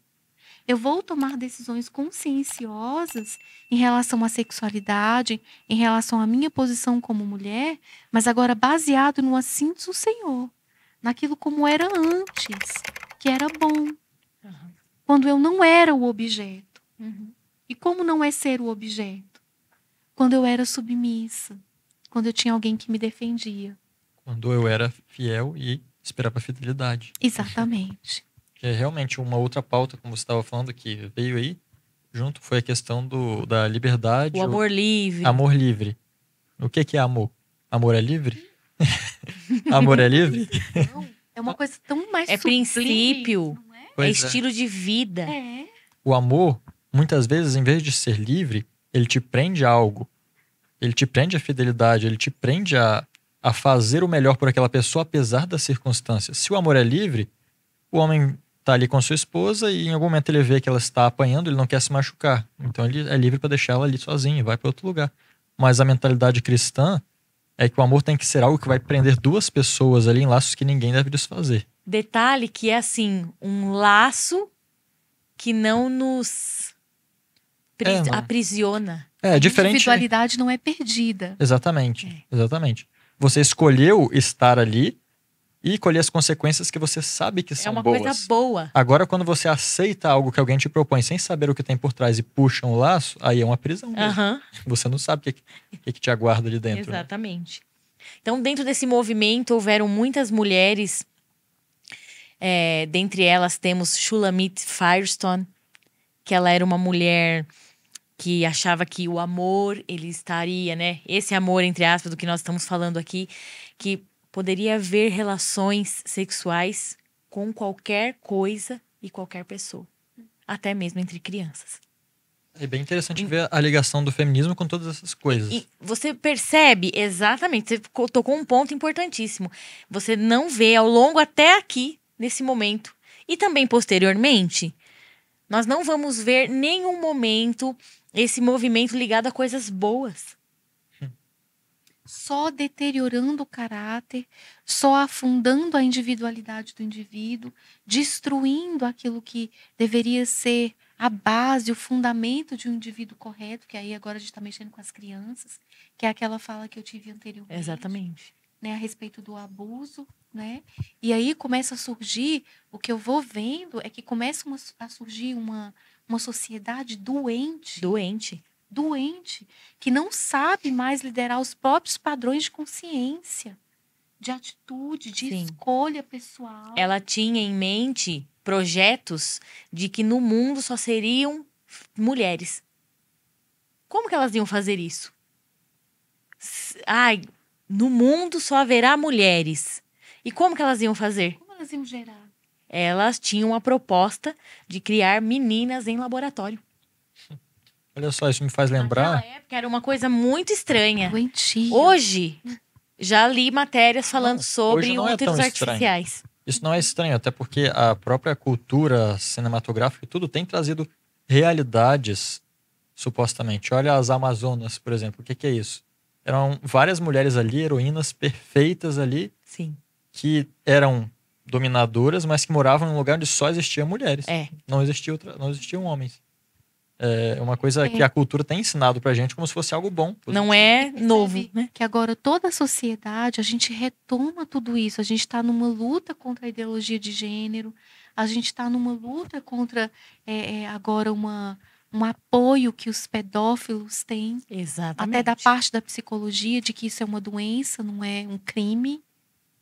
Eu vou tomar decisões conscienciosas em relação à sexualidade, em relação à minha posição como mulher, mas agora baseado no assunto do Senhor, naquilo como era antes, que era bom. Uhum quando eu não era o objeto. Uhum. E como não é ser o objeto? Quando eu era submissa, quando eu tinha alguém que me defendia. Quando eu era fiel e esperava fidelidade. Exatamente. Que (laughs) é realmente uma outra pauta, como você estava falando, que veio aí junto foi a questão do, da liberdade. O amor livre. Amor livre. O que, que é amor? Amor é livre? (laughs) amor é livre? Não, é uma coisa tão mais É princípio. É? É, é estilo de vida. É. O amor, muitas vezes, em vez de ser livre, ele te prende a algo. Ele te prende a fidelidade, ele te prende a, a fazer o melhor por aquela pessoa, apesar das circunstâncias. Se o amor é livre, o homem tá ali com sua esposa e em algum momento ele vê que ela está apanhando, ele não quer se machucar. Então ele é livre para deixar ela ali sozinha, vai para outro lugar. Mas a mentalidade cristã é que o amor tem que ser algo que vai prender duas pessoas ali em laços que ninguém deve desfazer. Detalhe que é assim, um laço que não nos aprisiona. É, diferente. A individualidade não é perdida. Exatamente. É. Exatamente. Você escolheu estar ali e colher as consequências que você sabe que é são boas. É uma boas. coisa boa. Agora, quando você aceita algo que alguém te propõe sem saber o que tem por trás e puxa um laço, aí é uma prisão. Uhum. (laughs) Você não sabe o que, que, que te aguarda ali dentro. Né? Exatamente. Né? Então, dentro desse movimento, houveram muitas mulheres é, dentre elas temos Shulamit Firestone, que ela era uma mulher que achava que o amor ele estaria, né? Esse amor entre aspas do que nós estamos falando aqui, que poderia haver relações sexuais com qualquer coisa e qualquer pessoa, até mesmo entre crianças. É bem interessante ver a ligação do feminismo com todas essas coisas. E você percebe exatamente, você tocou um ponto importantíssimo. Você não vê ao longo até aqui nesse momento e também posteriormente. Nós não vamos ver nenhum momento esse movimento ligado a coisas boas. Hum. Só deteriorando o caráter, só afundando a individualidade do indivíduo, destruindo aquilo que deveria ser a base, o fundamento de um indivíduo correto, que aí agora a gente está mexendo com as crianças, que é aquela fala que eu tive anteriormente. Exatamente né, a respeito do abuso, né? E aí começa a surgir, o que eu vou vendo é que começa uma, a surgir uma, uma sociedade doente. Doente. Doente, que não sabe mais liderar os próprios padrões de consciência, de atitude, de Sim. escolha pessoal. Ela tinha em mente projetos de que no mundo só seriam mulheres. Como que elas iam fazer isso? Ai, no mundo só haverá mulheres. E como que elas iam fazer? Como elas iam gerar? Elas tinham a proposta de criar meninas em laboratório. (laughs) Olha só, isso me faz lembrar. Naquela época era uma coisa muito estranha. Hoje, já li matérias falando não, sobre úteros é artificiais. Isso não é estranho, até porque a própria cultura cinematográfica, e tudo tem trazido realidades, supostamente. Olha as Amazonas, por exemplo. O que, que é isso? eram várias mulheres ali, heroínas perfeitas ali. Sim. Que eram dominadoras, mas que moravam num lugar onde só existiam mulheres. É. Não, existia outra, não existiam homens. É uma coisa é. que a cultura tem ensinado pra gente como se fosse algo bom. Não é novo, né? Que agora toda a sociedade, a gente retoma tudo isso. A gente está numa luta contra a ideologia de gênero, a gente está numa luta contra é, é, agora uma um apoio que os pedófilos têm, Exatamente. até da parte da psicologia de que isso é uma doença, não é um crime,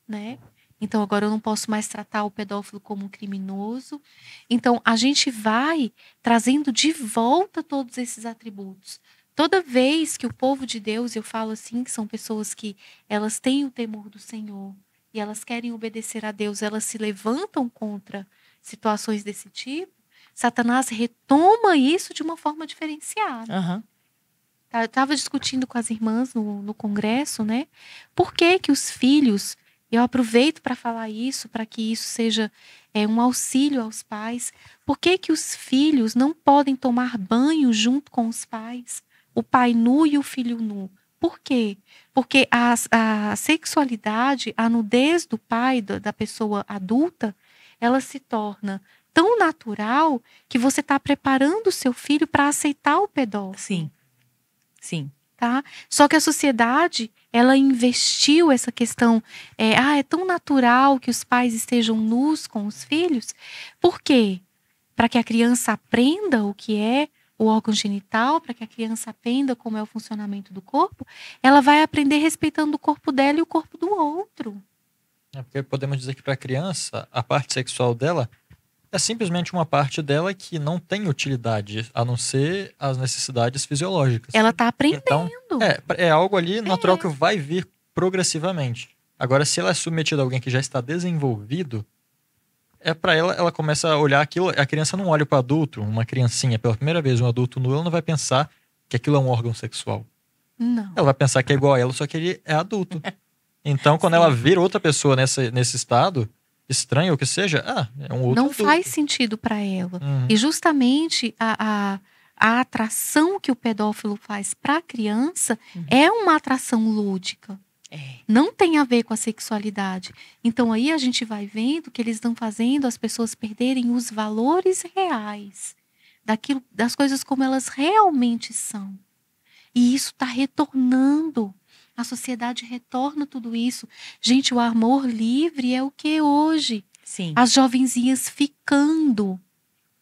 né? Então agora eu não posso mais tratar o pedófilo como um criminoso. Então a gente vai trazendo de volta todos esses atributos. Toda vez que o povo de Deus, eu falo assim, que são pessoas que elas têm o temor do Senhor e elas querem obedecer a Deus, elas se levantam contra situações desse tipo. Satanás retoma isso de uma forma diferenciada. Uhum. Eu estava discutindo com as irmãs no, no congresso, né? Por que, que os filhos, eu aproveito para falar isso, para que isso seja é, um auxílio aos pais, por que, que os filhos não podem tomar banho junto com os pais? O pai nu e o filho nu. Por quê? Porque a, a sexualidade, a nudez do pai, da pessoa adulta, ela se torna tão natural que você está preparando o seu filho para aceitar o pedófilo. Sim. Sim. Tá? Só que a sociedade, ela investiu essa questão, é, ah, é tão natural que os pais estejam nus com os filhos. Por quê? Para que a criança aprenda o que é o órgão genital, para que a criança aprenda como é o funcionamento do corpo, ela vai aprender respeitando o corpo dela e o corpo do outro. É porque podemos dizer que para a criança, a parte sexual dela é simplesmente uma parte dela que não tem utilidade, a não ser as necessidades fisiológicas. Ela está então, aprendendo. Então, é, é algo ali natural é. que vai vir progressivamente. Agora, se ela é submetida a alguém que já está desenvolvido, é para ela, ela começa a olhar aquilo. A criança não olha para adulto, uma criancinha pela primeira vez, um adulto nu, ela não vai pensar que aquilo é um órgão sexual. Não. Ela vai pensar que é igual a ela, só que ele é adulto. (laughs) Então, quando Sim. ela vira outra pessoa nessa, nesse estado, estranha ou que seja, ah, é um outro. Não faz sentido para ela. Uhum. E justamente a, a, a, atração que o pedófilo faz para a criança uhum. é uma atração lúdica. É. Não tem a ver com a sexualidade. Então aí a gente vai vendo que eles estão fazendo as pessoas perderem os valores reais daquilo, das coisas como elas realmente são. E isso está retornando a sociedade retorna tudo isso. Gente, o amor livre é o que hoje? Sim. As jovenzinhas ficando.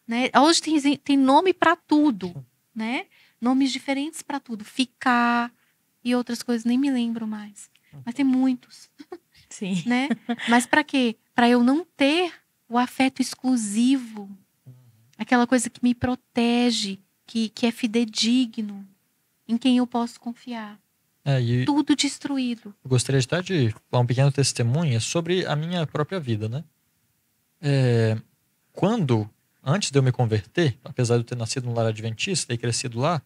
Né? Hoje tem, tem nome para tudo, né? Nomes diferentes para tudo. Ficar e outras coisas, nem me lembro mais. Mas tem muitos. (laughs) Sim. né? Mas para quê? Para eu não ter o afeto exclusivo. Aquela coisa que me protege, que, que é fidedigno, em quem eu posso confiar. É, e tudo destruído. Gostaria de dar um pequeno testemunho sobre a minha própria vida, né? É, quando, antes de eu me converter, apesar de eu ter nascido no lar adventista e crescido lá,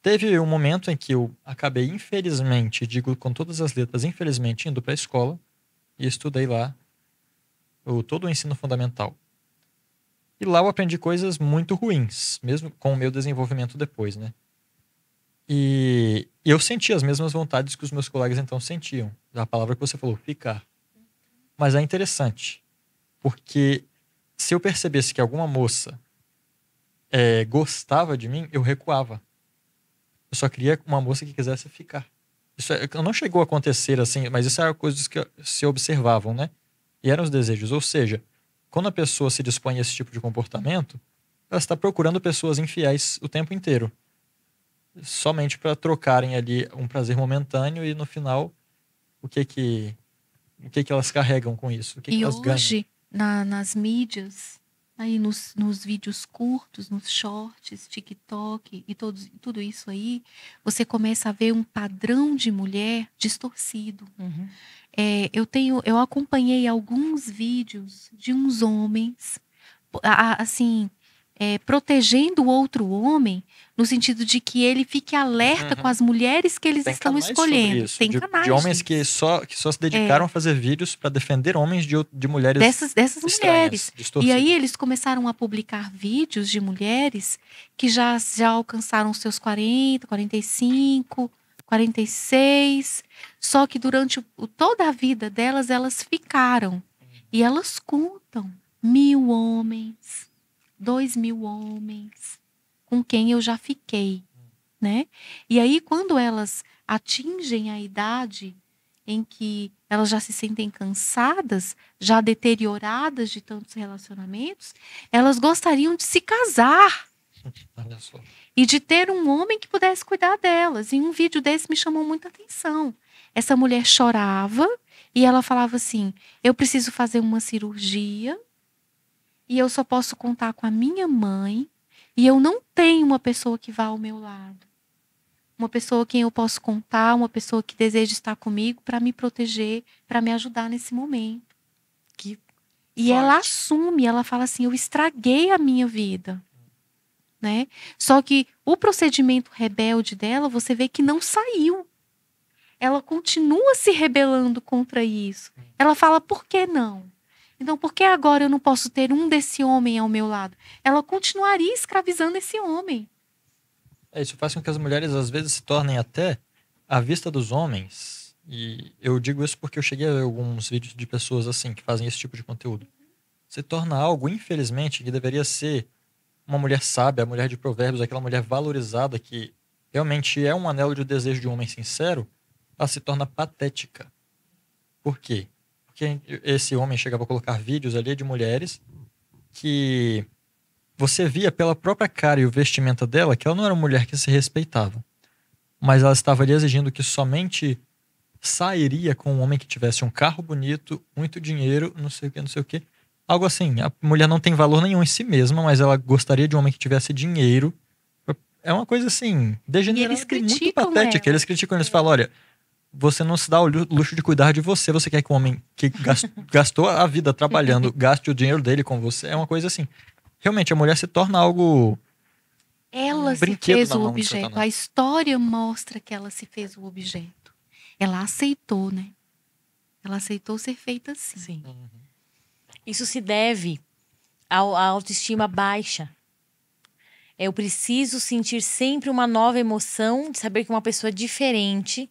teve um momento em que eu acabei, infelizmente, digo com todas as letras, infelizmente, indo para a escola e estudei lá o, todo o ensino fundamental. E lá eu aprendi coisas muito ruins, mesmo com o meu desenvolvimento depois, né? E e eu senti as mesmas vontades que os meus colegas então sentiam. A palavra que você falou, ficar. Mas é interessante, porque se eu percebesse que alguma moça é, gostava de mim, eu recuava. Eu só queria uma moça que quisesse ficar. Isso é, não chegou a acontecer assim, mas isso era coisas que se observavam, né? E eram os desejos. Ou seja, quando a pessoa se dispõe a esse tipo de comportamento, ela está procurando pessoas infiéis o tempo inteiro somente para trocarem ali um prazer momentâneo e no final o que que o que que elas carregam com isso? O que e que elas hoje na, nas mídias, aí nos, nos vídeos curtos, nos shorts, TikTok e todos, tudo isso aí, você começa a ver um padrão de mulher distorcido. Uhum. É, eu tenho, eu acompanhei alguns vídeos de uns homens, assim é, protegendo o outro homem, no sentido de que ele fique alerta uhum. com as mulheres que eles Tem estão escolhendo. Tem de, canais. De homens que só, que só se dedicaram é. a fazer vídeos para defender homens de, de mulheres. Dessas, dessas mulheres. E aí eles começaram a publicar vídeos de mulheres que já, já alcançaram seus 40, 45, 46. Só que durante o, toda a vida delas, elas ficaram. E elas contam mil homens dois mil homens com quem eu já fiquei, né? E aí quando elas atingem a idade em que elas já se sentem cansadas, já deterioradas de tantos relacionamentos, elas gostariam de se casar. (laughs) E de ter um homem que pudesse cuidar delas. E um vídeo desse me chamou muita atenção. Essa mulher chorava e ela falava assim: Eu preciso fazer uma cirurgia e eu só posso contar com a minha mãe e eu não tenho uma pessoa que vá ao meu lado. Uma pessoa quem eu posso contar, uma pessoa que deseja estar comigo para me proteger, para me ajudar nesse momento. Que e forte. ela assume, ela fala assim: eu estraguei a minha vida. Né? Só que o procedimento rebelde dela, você vê que não saiu. Ela continua se rebelando contra isso. Ela fala: por que não? Então, por que agora eu não posso ter um desse homem ao meu lado? Ela continuaria escravizando esse homem. É, isso faz com que as mulheres às vezes se tornem até à vista dos homens. E eu digo isso porque eu cheguei a ver alguns vídeos de pessoas assim que fazem esse tipo de conteúdo. Se torna algo, infelizmente, que deveria ser uma mulher sábia, a mulher de provérbios, aquela mulher valorizada que realmente é um anelo de desejo de um homem sincero, ela se torna patética. Por quê? que esse homem chegava a colocar vídeos ali de mulheres que você via pela própria cara e o vestimenta dela que ela não era uma mulher que se respeitava. Mas ela estava ali exigindo que somente sairia com um homem que tivesse um carro bonito, muito dinheiro, não sei o que, não sei o que. Algo assim, a mulher não tem valor nenhum em si mesma, mas ela gostaria de um homem que tivesse dinheiro. É uma coisa assim, degenerada e, muito né? patética. Eles criticam, eles falam, olha, você não se dá o luxo de cuidar de você. Você quer que um homem que (laughs) gastou a vida trabalhando (laughs) gaste o dinheiro dele com você. É uma coisa assim. Realmente, a mulher se torna algo. Ela um se fez o objeto. A história mostra que ela se fez o objeto. Ela aceitou, né? Ela aceitou ser feita assim. Sim. Uhum. Isso se deve à autoestima baixa. Eu preciso sentir sempre uma nova emoção de saber que uma pessoa diferente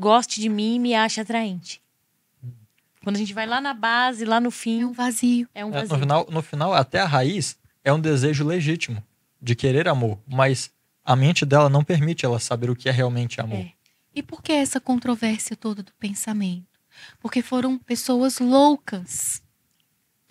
goste de mim e me ache atraente. Quando a gente vai lá na base, lá no fim. É um vazio. É um vazio. É, no, final, no final, até a raiz é um desejo legítimo de querer amor, mas a mente dela não permite ela saber o que é realmente amor. É. E por que essa controvérsia toda do pensamento? Porque foram pessoas loucas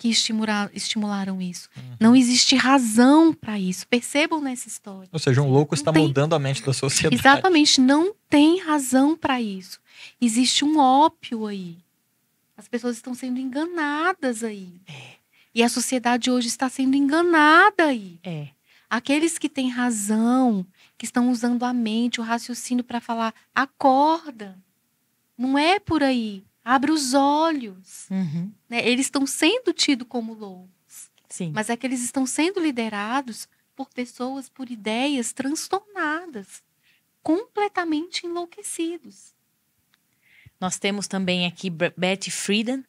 que estimularam, estimularam isso. Uhum. Não existe razão para isso. Percebam nessa história. Ou seja, um louco está tem... mudando a mente da sociedade. Exatamente, não tem razão para isso. Existe um ópio aí. As pessoas estão sendo enganadas aí. É. E a sociedade hoje está sendo enganada aí. É. Aqueles que têm razão, que estão usando a mente, o raciocínio para falar, acorda. Não é por aí. Abre os olhos. Uhum. Né? Eles estão sendo tidos como loucos. Sim. Mas é que eles estão sendo liderados por pessoas, por ideias transtornadas, completamente enlouquecidos. Nós temos também aqui Betty Friedan.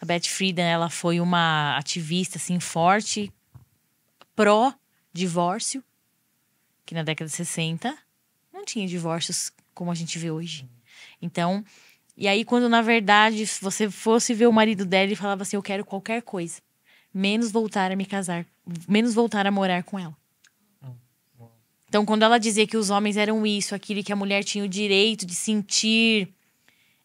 A Betty Friedan, ela foi uma ativista assim forte pró divórcio, que na década de 60 não tinha divórcios como a gente vê hoje. Então, e aí, quando na verdade, você fosse ver o marido dela, ele falava assim: Eu quero qualquer coisa, menos voltar a me casar, menos voltar a morar com ela. Então, quando ela dizia que os homens eram isso, aquilo que a mulher tinha o direito de sentir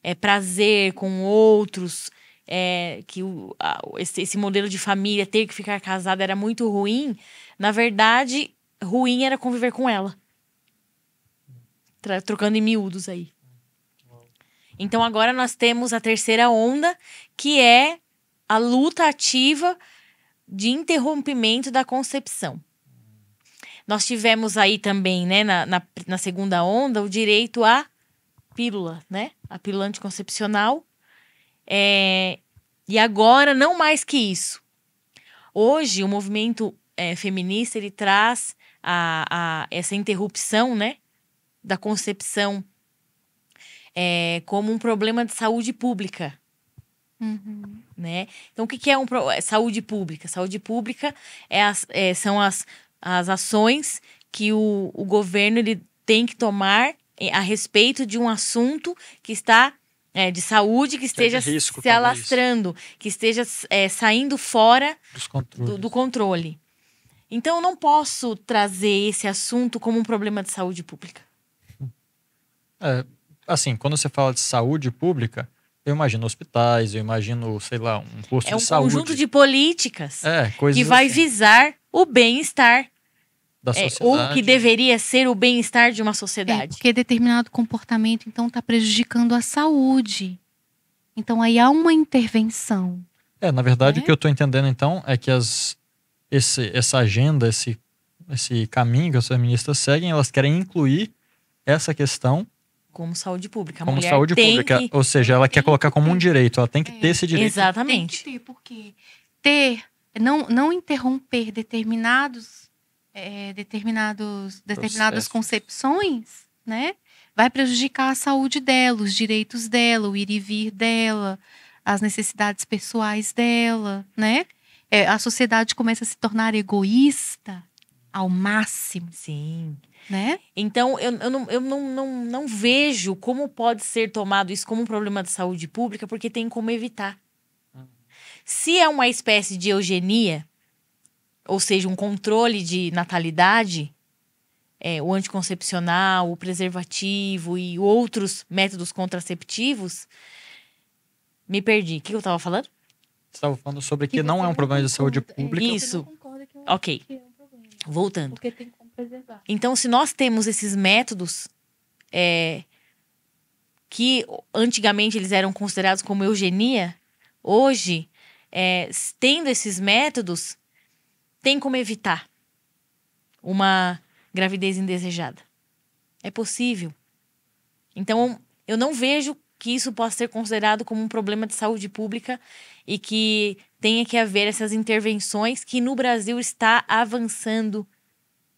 é, prazer com outros, é, que o, a, esse, esse modelo de família, ter que ficar casada era muito ruim, na verdade, ruim era conviver com ela. Tra trocando em miúdos aí. Então agora nós temos a terceira onda, que é a luta ativa de interrompimento da concepção. Nós tivemos aí também, né, na, na, na segunda onda, o direito à pílula, né? A pílula anticoncepcional. É, e agora, não mais que isso. Hoje, o movimento é, feminista, ele traz a, a, essa interrupção, né? Da concepção é, como um problema de saúde pública. Uhum. Né? Então, o que, que é um pro... É, saúde pública? Saúde pública é as, é, são as, as ações que o, o governo ele tem que tomar é, a respeito de um assunto que está é, de saúde que esteja que risco, se alastrando, que esteja é, saindo fora do, do controle. Então, eu não posso trazer esse assunto como um problema de saúde pública. É, assim, quando você fala de saúde pública, eu imagino hospitais, eu imagino, sei lá, um curso é um de saúde. É um conjunto de políticas é, que vai assim. visar o bem-estar da sociedade. É, ou que deveria ser o bem-estar de uma sociedade. É, porque determinado comportamento, então, está prejudicando a saúde. Então, aí há uma intervenção. É, na verdade, é? o né? que eu estou entendendo, então, é que as, esse, essa agenda, esse, esse caminho que as feministas seguem, elas querem incluir essa questão como saúde pública. A como saúde pública, que, ou seja, ela quer colocar como um direito, ela tem que é, ter esse direito. Exatamente. Tem que ter, porque ter, não, não interromper determinados, é, determinados, determinadas concepções, né? Vai prejudicar a saúde dela, os direitos dela, o ir e vir dela, as necessidades pessoais dela, né? É, a sociedade começa a se tornar egoísta ao máximo. Sim. Né? Então, eu, eu, não, eu não, não, não vejo como pode ser tomado isso como um problema de saúde pública, porque tem como evitar. Se é uma espécie de eugenia, ou seja, um controle de natalidade, é, o anticoncepcional, o preservativo e outros métodos contraceptivos. Me perdi. O que eu estava falando? Você estava falando sobre que, que não é um problema de saúde pública. Isso. Que eu... Ok. É um Voltando. Porque tem preservar. É então, se nós temos esses métodos é, que antigamente eles eram considerados como eugenia, hoje, é, tendo esses métodos, tem como evitar uma gravidez indesejada. É possível. Então, eu não vejo que isso possa ser considerado como um problema de saúde pública e que tenha que haver essas intervenções que no Brasil está avançando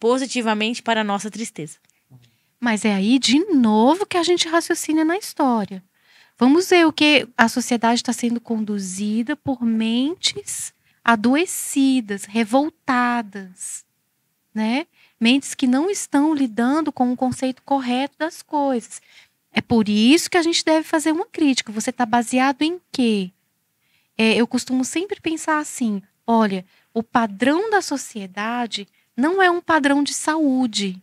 positivamente para a nossa tristeza. Mas é aí, de novo, que a gente raciocina na história. Vamos ver o que a sociedade está sendo conduzida por mentes adoecidas, revoltadas, né? Mentes que não estão lidando com o conceito correto das coisas. É por isso que a gente deve fazer uma crítica. Você está baseado em quê? É, eu costumo sempre pensar assim: olha, o padrão da sociedade não é um padrão de saúde,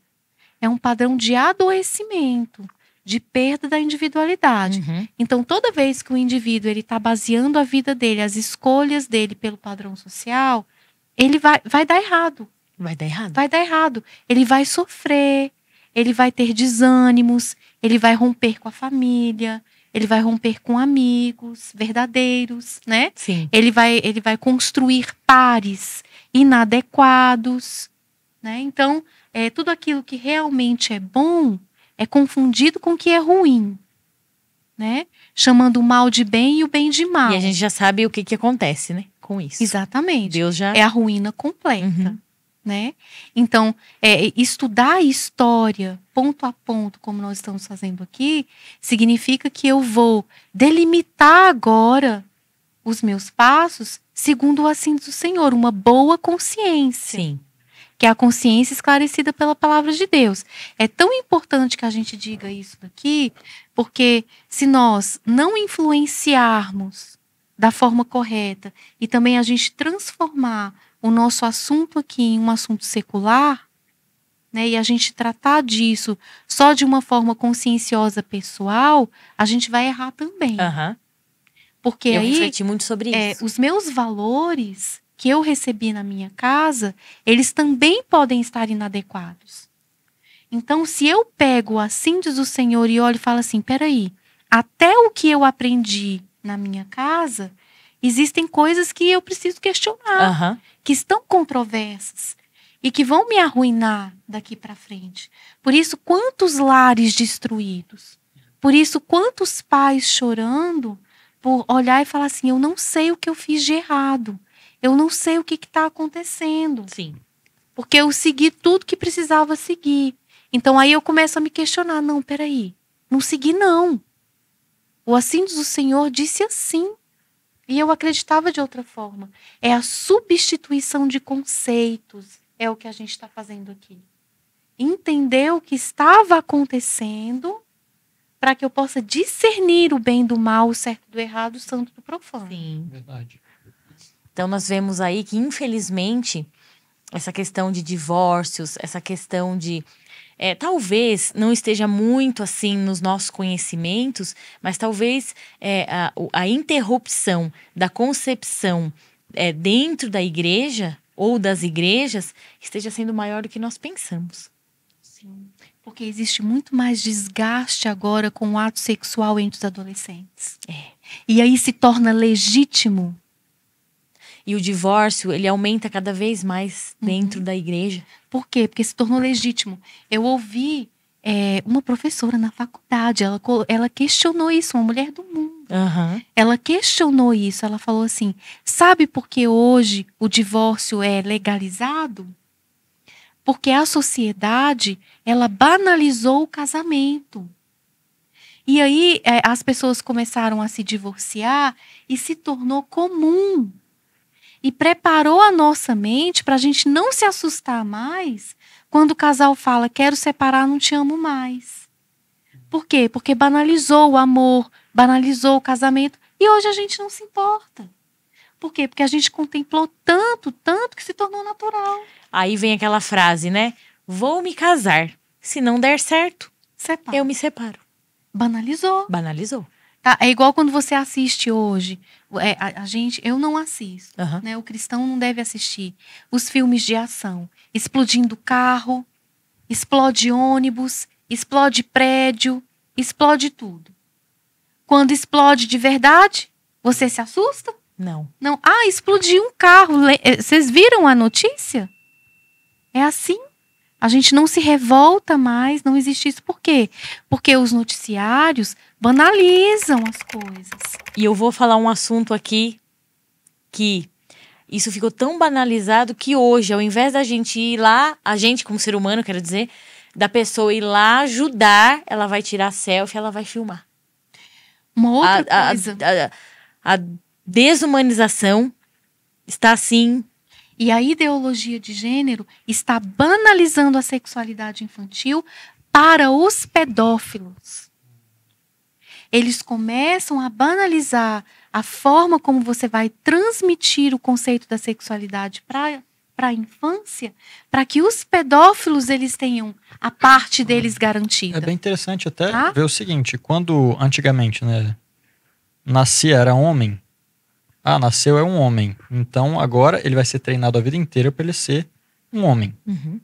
é um padrão de adoecimento, de perda da individualidade. Uhum. Então, toda vez que o indivíduo ele está baseando a vida dele, as escolhas dele pelo padrão social, ele vai, vai dar errado. Vai dar errado. Vai dar errado. Ele vai sofrer, ele vai ter desânimos, ele vai romper com a família, ele vai romper com amigos verdadeiros, né? Sim. Ele vai, ele vai construir pares inadequados, né? Então, é, tudo aquilo que realmente é bom é confundido com o que é ruim. Né? Chamando o mal de bem e o bem de mal. E a gente já sabe o que, que acontece né? com isso. Exatamente. Deus já... É a ruína completa. Uhum. Né? Então, é, estudar a história ponto a ponto, como nós estamos fazendo aqui, significa que eu vou delimitar agora os meus passos segundo o assim do Senhor, uma boa consciência. Sim que é a consciência esclarecida pela palavra de Deus. É tão importante que a gente diga isso daqui, porque se nós não influenciarmos da forma correta e também a gente transformar o nosso assunto aqui em um assunto secular, né, e a gente tratar disso só de uma forma conscienciosa pessoal, a gente vai errar também. Uhum. Porque Eu aí, refleti muito sobre é, isso. os meus valores que eu recebi na minha casa, eles também podem estar inadequados. Então, se eu pego assim diz o Senhor e olho e falo assim, peraí, até o que eu aprendi na minha casa, existem coisas que eu preciso questionar, uhum. que estão controversas e que vão me arruinar daqui para frente. Por isso, quantos lares destruídos. Por isso, quantos pais chorando por olhar e falar assim: eu não sei o que eu fiz de errado eu não sei o que está acontecendo. Sim. Porque eu segui tudo que precisava seguir. Então aí eu começo a me questionar: não, peraí, não segui, não. O assim do Senhor disse assim. E eu acreditava de outra forma. É a substituição de conceitos, é o que a gente está fazendo aqui. Entender o que estava acontecendo para que eu possa discernir o bem do mal, o certo do errado, o santo do profano. Sim, verdade. Então, nós vemos aí que, infelizmente, essa questão de divórcios, essa questão de. É, talvez não esteja muito assim nos nossos conhecimentos, mas talvez é, a, a, interrupção da concepção é, dentro da igreja ou das igrejas esteja sendo maior do que nós pensamos. Sim. Porque existe muito mais desgaste agora com o ato sexual entre os adolescentes. É. E aí se torna legítimo e o divórcio, ele aumenta cada vez mais dentro uhum. da igreja. Por quê? Porque se tornou legítimo. Eu ouvi é, uma professora na faculdade, ela, ela questionou isso, uma mulher do mundo. Uhum. Ela questionou isso, ela falou assim: sabe por que hoje o divórcio é legalizado? Porque a sociedade ela banalizou o casamento. E aí é, as pessoas começaram a se divorciar e se tornou comum e preparou a nossa mente para a gente não se assustar mais quando o casal fala: Quero separar, não te amo mais. Por quê? Porque banalizou o amor, banalizou o casamento e hoje a gente não se importa. Por quê? Porque a gente contemplou tanto, tanto que se tornou natural. Aí vem aquela frase, né? Vou me casar. Se não der certo, Separa. eu me separo. Banalizou. Banalizou. Tá? É igual quando você assiste hoje. É, a, a, gente, eu não assisto. Uhum. Né? O cristão não deve assistir os filmes de ação. Explodindo carro, explode ônibus, explode prédio, explode tudo. Quando explode de verdade, você se assusta? Não. Não. Ah, explodiu um carro. Eh, vocês viram a notícia? É assim. A gente não se revolta mais, não existe isso. Por quê? Porque os noticiários banalizam as coisas. E eu vou falar um assunto aqui que isso ficou tão banalizado que hoje, ao invés da gente ir lá, a gente como ser humano, quero dizer, da pessoa ir lá ajudar, ela vai tirar selfie, ela vai filmar. Uma outra a, coisa. A, a, a desumanização está assim. E a ideologia de gênero está banalizando a sexualidade infantil para os pedófilos eles começam a banalizar a forma como você vai transmitir o conceito da sexualidade para para a infância, para que os pedófilos eles tenham a parte deles garantida. É bem interessante até tá? ver o seguinte, quando antigamente, né, nascia era homem, ah, nasceu é um homem, então agora ele vai ser treinado a vida inteira para ele ser um homem. Uhum.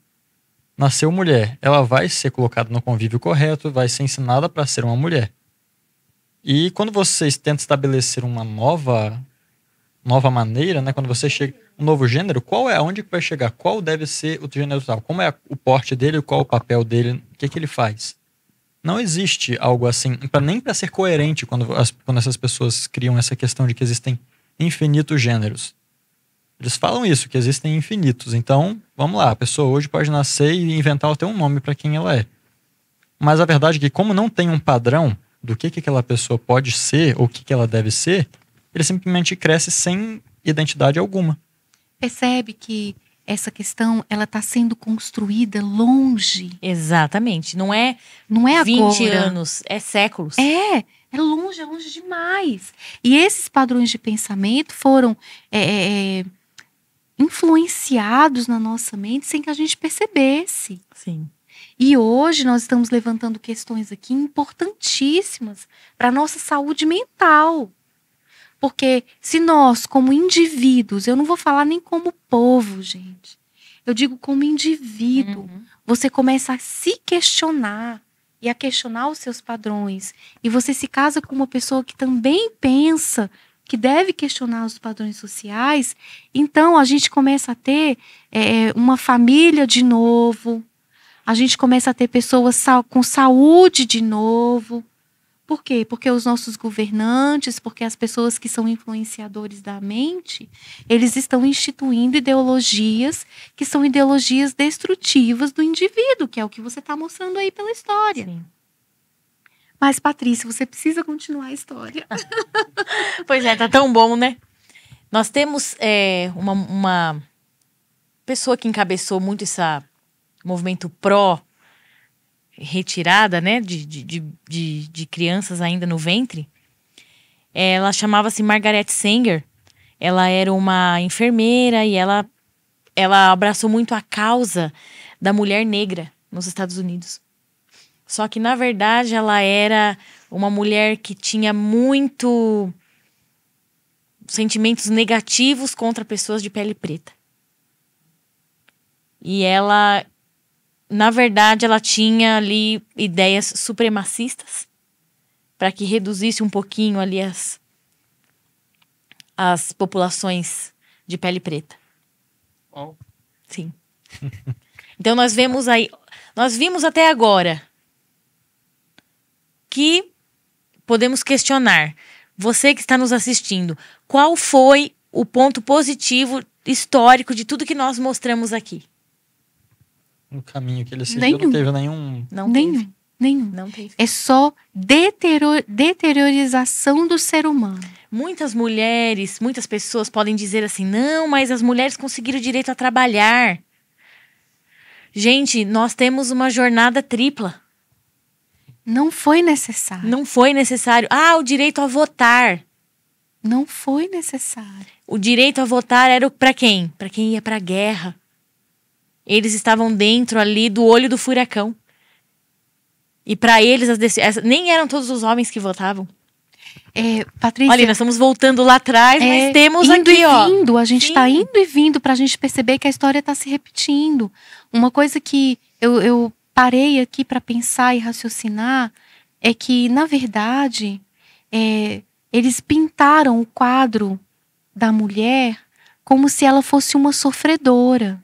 Nasceu mulher, ela vai ser colocada no convívio correto, vai ser ensinada para ser uma mulher. E quando vocês tentam estabelecer uma nova nova maneira, né, quando você chega um novo gênero, qual é aonde que vai chegar? Qual deve ser o gênero tal? Como é o porte dele? Qual o papel dele? O que, que ele faz? Não existe algo assim, pra, nem para ser coerente quando, as, quando essas pessoas criam essa questão de que existem infinitos gêneros. Eles falam isso, que existem infinitos. Então, vamos lá, a pessoa hoje pode nascer e inventar até um nome para quem ela é. Mas a verdade é que, como não tem um padrão, do que, que aquela pessoa pode ser ou o que, que ela deve ser, ele simplesmente cresce sem identidade alguma. Percebe que essa questão ela está sendo construída longe. Exatamente. Não é não é 20 agora. anos, é séculos. É, é longe, é longe demais. E esses padrões de pensamento foram é, é, é influenciados na nossa mente sem que a gente percebesse. Sim. E hoje nós estamos levantando questões aqui importantíssimas para a nossa saúde mental. Porque se nós, como indivíduos, eu não vou falar nem como povo, gente, eu digo como indivíduo, uhum. você começa a se questionar e a questionar os seus padrões. E você se casa com uma pessoa que também pensa que deve questionar os padrões sociais, então a gente começa a ter é, uma família de novo, a gente começa a ter pessoas com saúde de novo. Por quê? Porque os nossos governantes, porque as pessoas que são influenciadores da mente, eles estão instituindo ideologias que são ideologias destrutivas do indivíduo, que é o que você está mostrando aí pela história. Sim. Mas, Patrícia, você precisa continuar a história. (laughs) pois é, tá tão bom, né? Nós temos é, uma, uma pessoa que encabeçou muito essa movimento pró retirada, né, de, de, de, de crianças ainda no ventre. Ela chamava-se Margaret Sanger. Ela era uma enfermeira e ela, ela abraçou muito a causa da mulher negra nos Estados Unidos. Só que, na verdade, ela era uma mulher que tinha muito sentimentos negativos contra pessoas de pele preta. E ela na verdade, ela tinha ali ideias supremacistas para que reduzisse um pouquinho ali as, as populações de pele preta. Oh. Sim. (laughs) então nós vemos aí, nós vimos até agora que podemos questionar. Você que está nos assistindo, qual foi o ponto positivo histórico de tudo que nós mostramos aqui? no caminho que ele seguiu, nenhum. não teve nenhum. Não nenhum. Teve. Nenhum. Não teve. É só deterior, deteriorização do ser humano. Muitas mulheres, muitas pessoas podem dizer assim: não, mas as mulheres conseguiram o direito a trabalhar. Gente, nós temos uma jornada tripla. Não foi necessário. Não foi necessário. Ah, o direito a votar. Não foi necessário. O direito a votar era para quem? Para quem ia para a guerra, eles estavam dentro ali do olho do furacão. E para eles, as nem eram todos os homens que votavam. É, Patrícia. Olha, nós estamos voltando lá atrás, é, mas temos indo aqui, e ó. vindo, a gente está indo e vindo para a gente perceber que a história está se repetindo. Uma coisa que eu, eu parei aqui para pensar e raciocinar é que, na verdade, é, eles pintaram o quadro da mulher como se ela fosse uma sofredora.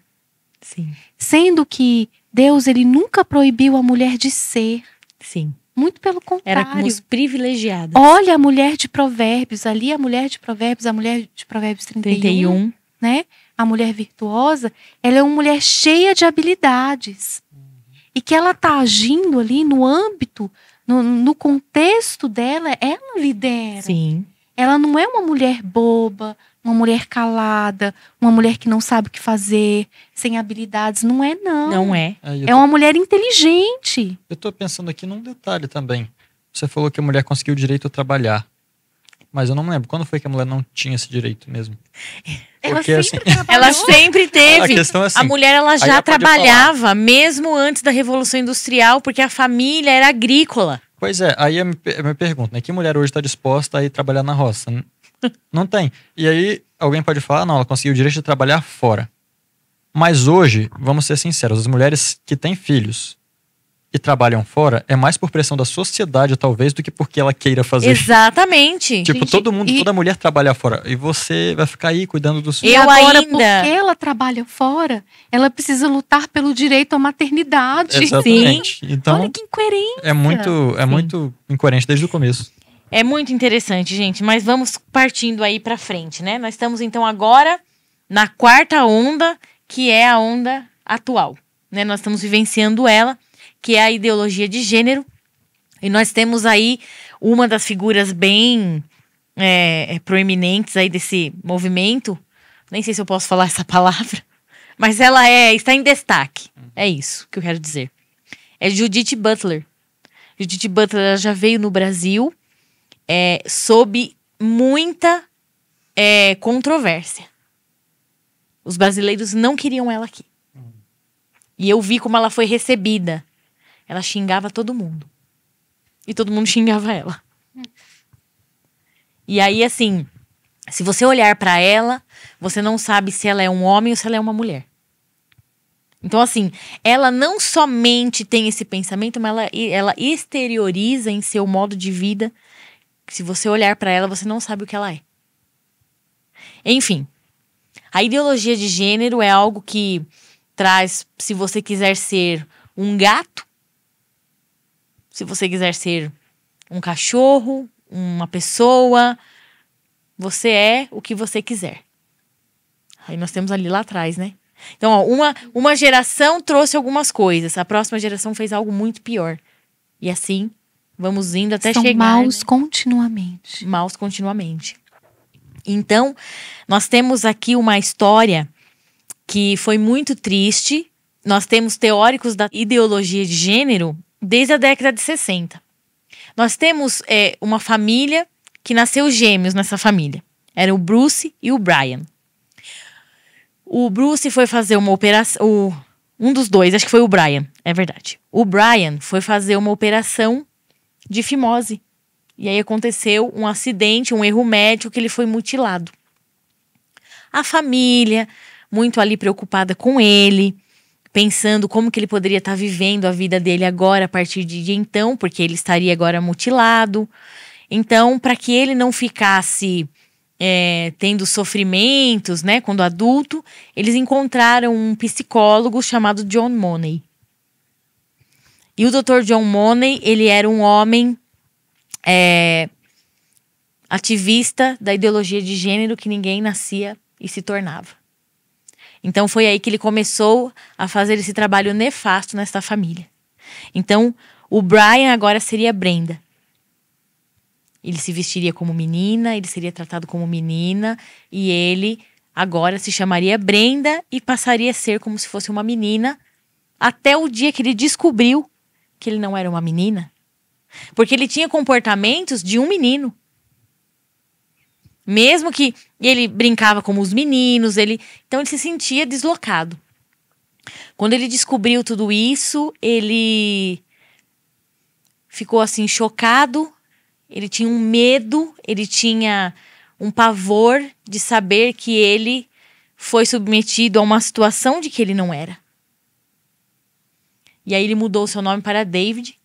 Sim. Sendo que Deus ele nunca proibiu a mulher de ser. Sim. Muito pelo contrário. Éramos privilegiadas. Olha a mulher de Provérbios, ali a mulher de Provérbios, a mulher de Provérbios 31, 31. né? A mulher virtuosa, ela é uma mulher cheia de habilidades. Uhum. E que ela tá agindo ali no âmbito, no, no contexto dela, ela lidera. Sim. Ela não é uma mulher boba, uma mulher calada, uma mulher que não sabe o que fazer, sem habilidades. Não é, não. Não é. É, é tô... uma mulher inteligente. Eu estou pensando aqui num detalhe também. Você falou que a mulher conseguiu o direito a trabalhar. Mas eu não lembro. Quando foi que a mulher não tinha esse direito mesmo? Porque, ela, sempre assim, ela (laughs) sempre teve. A, é assim, a mulher ela já trabalhava, mesmo antes da Revolução Industrial, porque a família era agrícola. Pois é, aí eu me, eu me pergunto, né? Que mulher hoje está disposta a ir trabalhar na roça? não tem. E aí alguém pode falar, não, ela conseguiu o direito de trabalhar fora. Mas hoje, vamos ser sinceros, as mulheres que têm filhos e trabalham fora é mais por pressão da sociedade, talvez, do que porque ela queira fazer. Exatamente. Tipo, Gente, todo mundo, e... toda mulher trabalha fora. E você vai ficar aí cuidando dos filhos. Eu agora, ainda. porque ela trabalha fora, ela precisa lutar pelo direito à maternidade. Exatamente. Sim. Então, Olha que incoerente. É muito, é muito incoerente desde o começo. É muito interessante, gente, mas vamos partindo aí para frente, né? Nós estamos então agora na quarta onda, que é a onda atual, né? Nós estamos vivenciando ela, que é a ideologia de gênero, e nós temos aí uma das figuras bem é, é proeminentes aí desse movimento. Nem sei se eu posso falar essa palavra, (laughs) mas ela é está em destaque. É isso que eu quero dizer. É Judith Butler. Judith Butler já veio no Brasil é, sob muita é, controvérsia. Os brasileiros não queriam ela aqui. E eu vi como ela foi recebida. Ela xingava todo mundo. E todo mundo (laughs) xingava ela. E aí, assim, se você olhar para ela, você não sabe se ela é um homem ou se ela é uma mulher. Então, assim, ela não somente tem esse pensamento, mas ela, ela exterioriza em seu modo de vida se você olhar para ela, você não sabe o que ela é. Enfim, a ideologia de gênero é algo que traz, se você quiser ser um gato, se você quiser ser um cachorro, uma pessoa, você é o que você quiser. Aí nós temos ali lá atrás, né? Então, ó, uma, uma geração trouxe algumas coisas, a próxima geração fez algo muito pior. E assim Vamos indo até São chegar. Maus né? continuamente. Maus continuamente. Então, nós temos aqui uma história que foi muito triste. Nós temos teóricos da ideologia de gênero desde a década de 60. Nós temos é, uma família que nasceu gêmeos nessa família. Era o Bruce e o Brian. O Bruce foi fazer uma operação. O, um dos dois, acho que foi o Brian, é verdade. O Brian foi fazer uma operação de fimose. E aí aconteceu um acidente, um erro médico que ele foi mutilado. A família, muito ali preocupada com ele, pensando como que ele poderia estar vivendo a vida dele agora a partir de então, porque ele estaria agora mutilado. Então, para que ele não ficasse é, tendo sofrimentos, né, quando adulto, eles encontraram um psicólogo chamado John Money. E o Dr. John Money, ele era um homem é, ativista da ideologia de gênero que ninguém nascia e se tornava. Então foi aí que ele começou a fazer esse trabalho nefasto nesta família. Então o Brian agora seria Brenda. Ele se vestiria como menina, ele seria tratado como menina e ele agora se chamaria Brenda e passaria a ser como se fosse uma menina até o dia que ele descobriu que ele não era uma menina. Porque ele tinha comportamentos de um menino. Mesmo que ele brincava como os meninos, ele então ele se sentia deslocado. Quando ele descobriu tudo isso, ele ficou assim chocado, ele tinha um medo, ele tinha um pavor de saber que ele foi submetido a uma situação de que ele não era. E aí ele mudou o seu nome para David.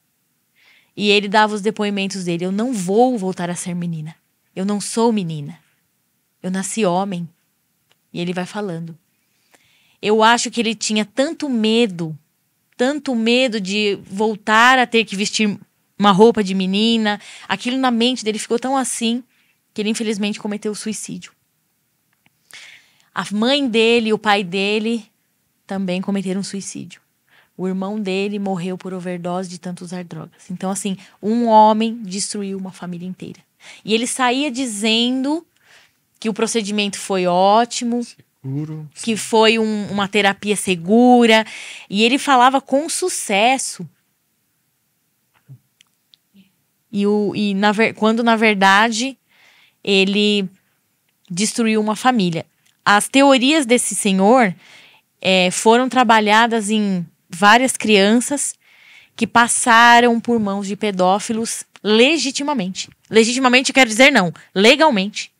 E ele dava os depoimentos dele: Eu não vou voltar a ser menina. Eu não sou menina. Eu nasci homem. E ele vai falando. Eu acho que ele tinha tanto medo, tanto medo de voltar a ter que vestir uma roupa de menina. Aquilo na mente dele ficou tão assim que ele infelizmente cometeu suicídio. A mãe dele e o pai dele também cometeram suicídio. O irmão dele morreu por overdose de tanto usar drogas. Então, assim, um homem destruiu uma família inteira. E ele saía dizendo que o procedimento foi ótimo. Seguro. Que foi um, uma terapia segura. E ele falava com sucesso. E, o, e na, quando, na verdade, ele destruiu uma família. As teorias desse senhor é, foram trabalhadas em várias crianças que passaram por mãos de pedófilos legitimamente. Legitimamente quer dizer não, legalmente.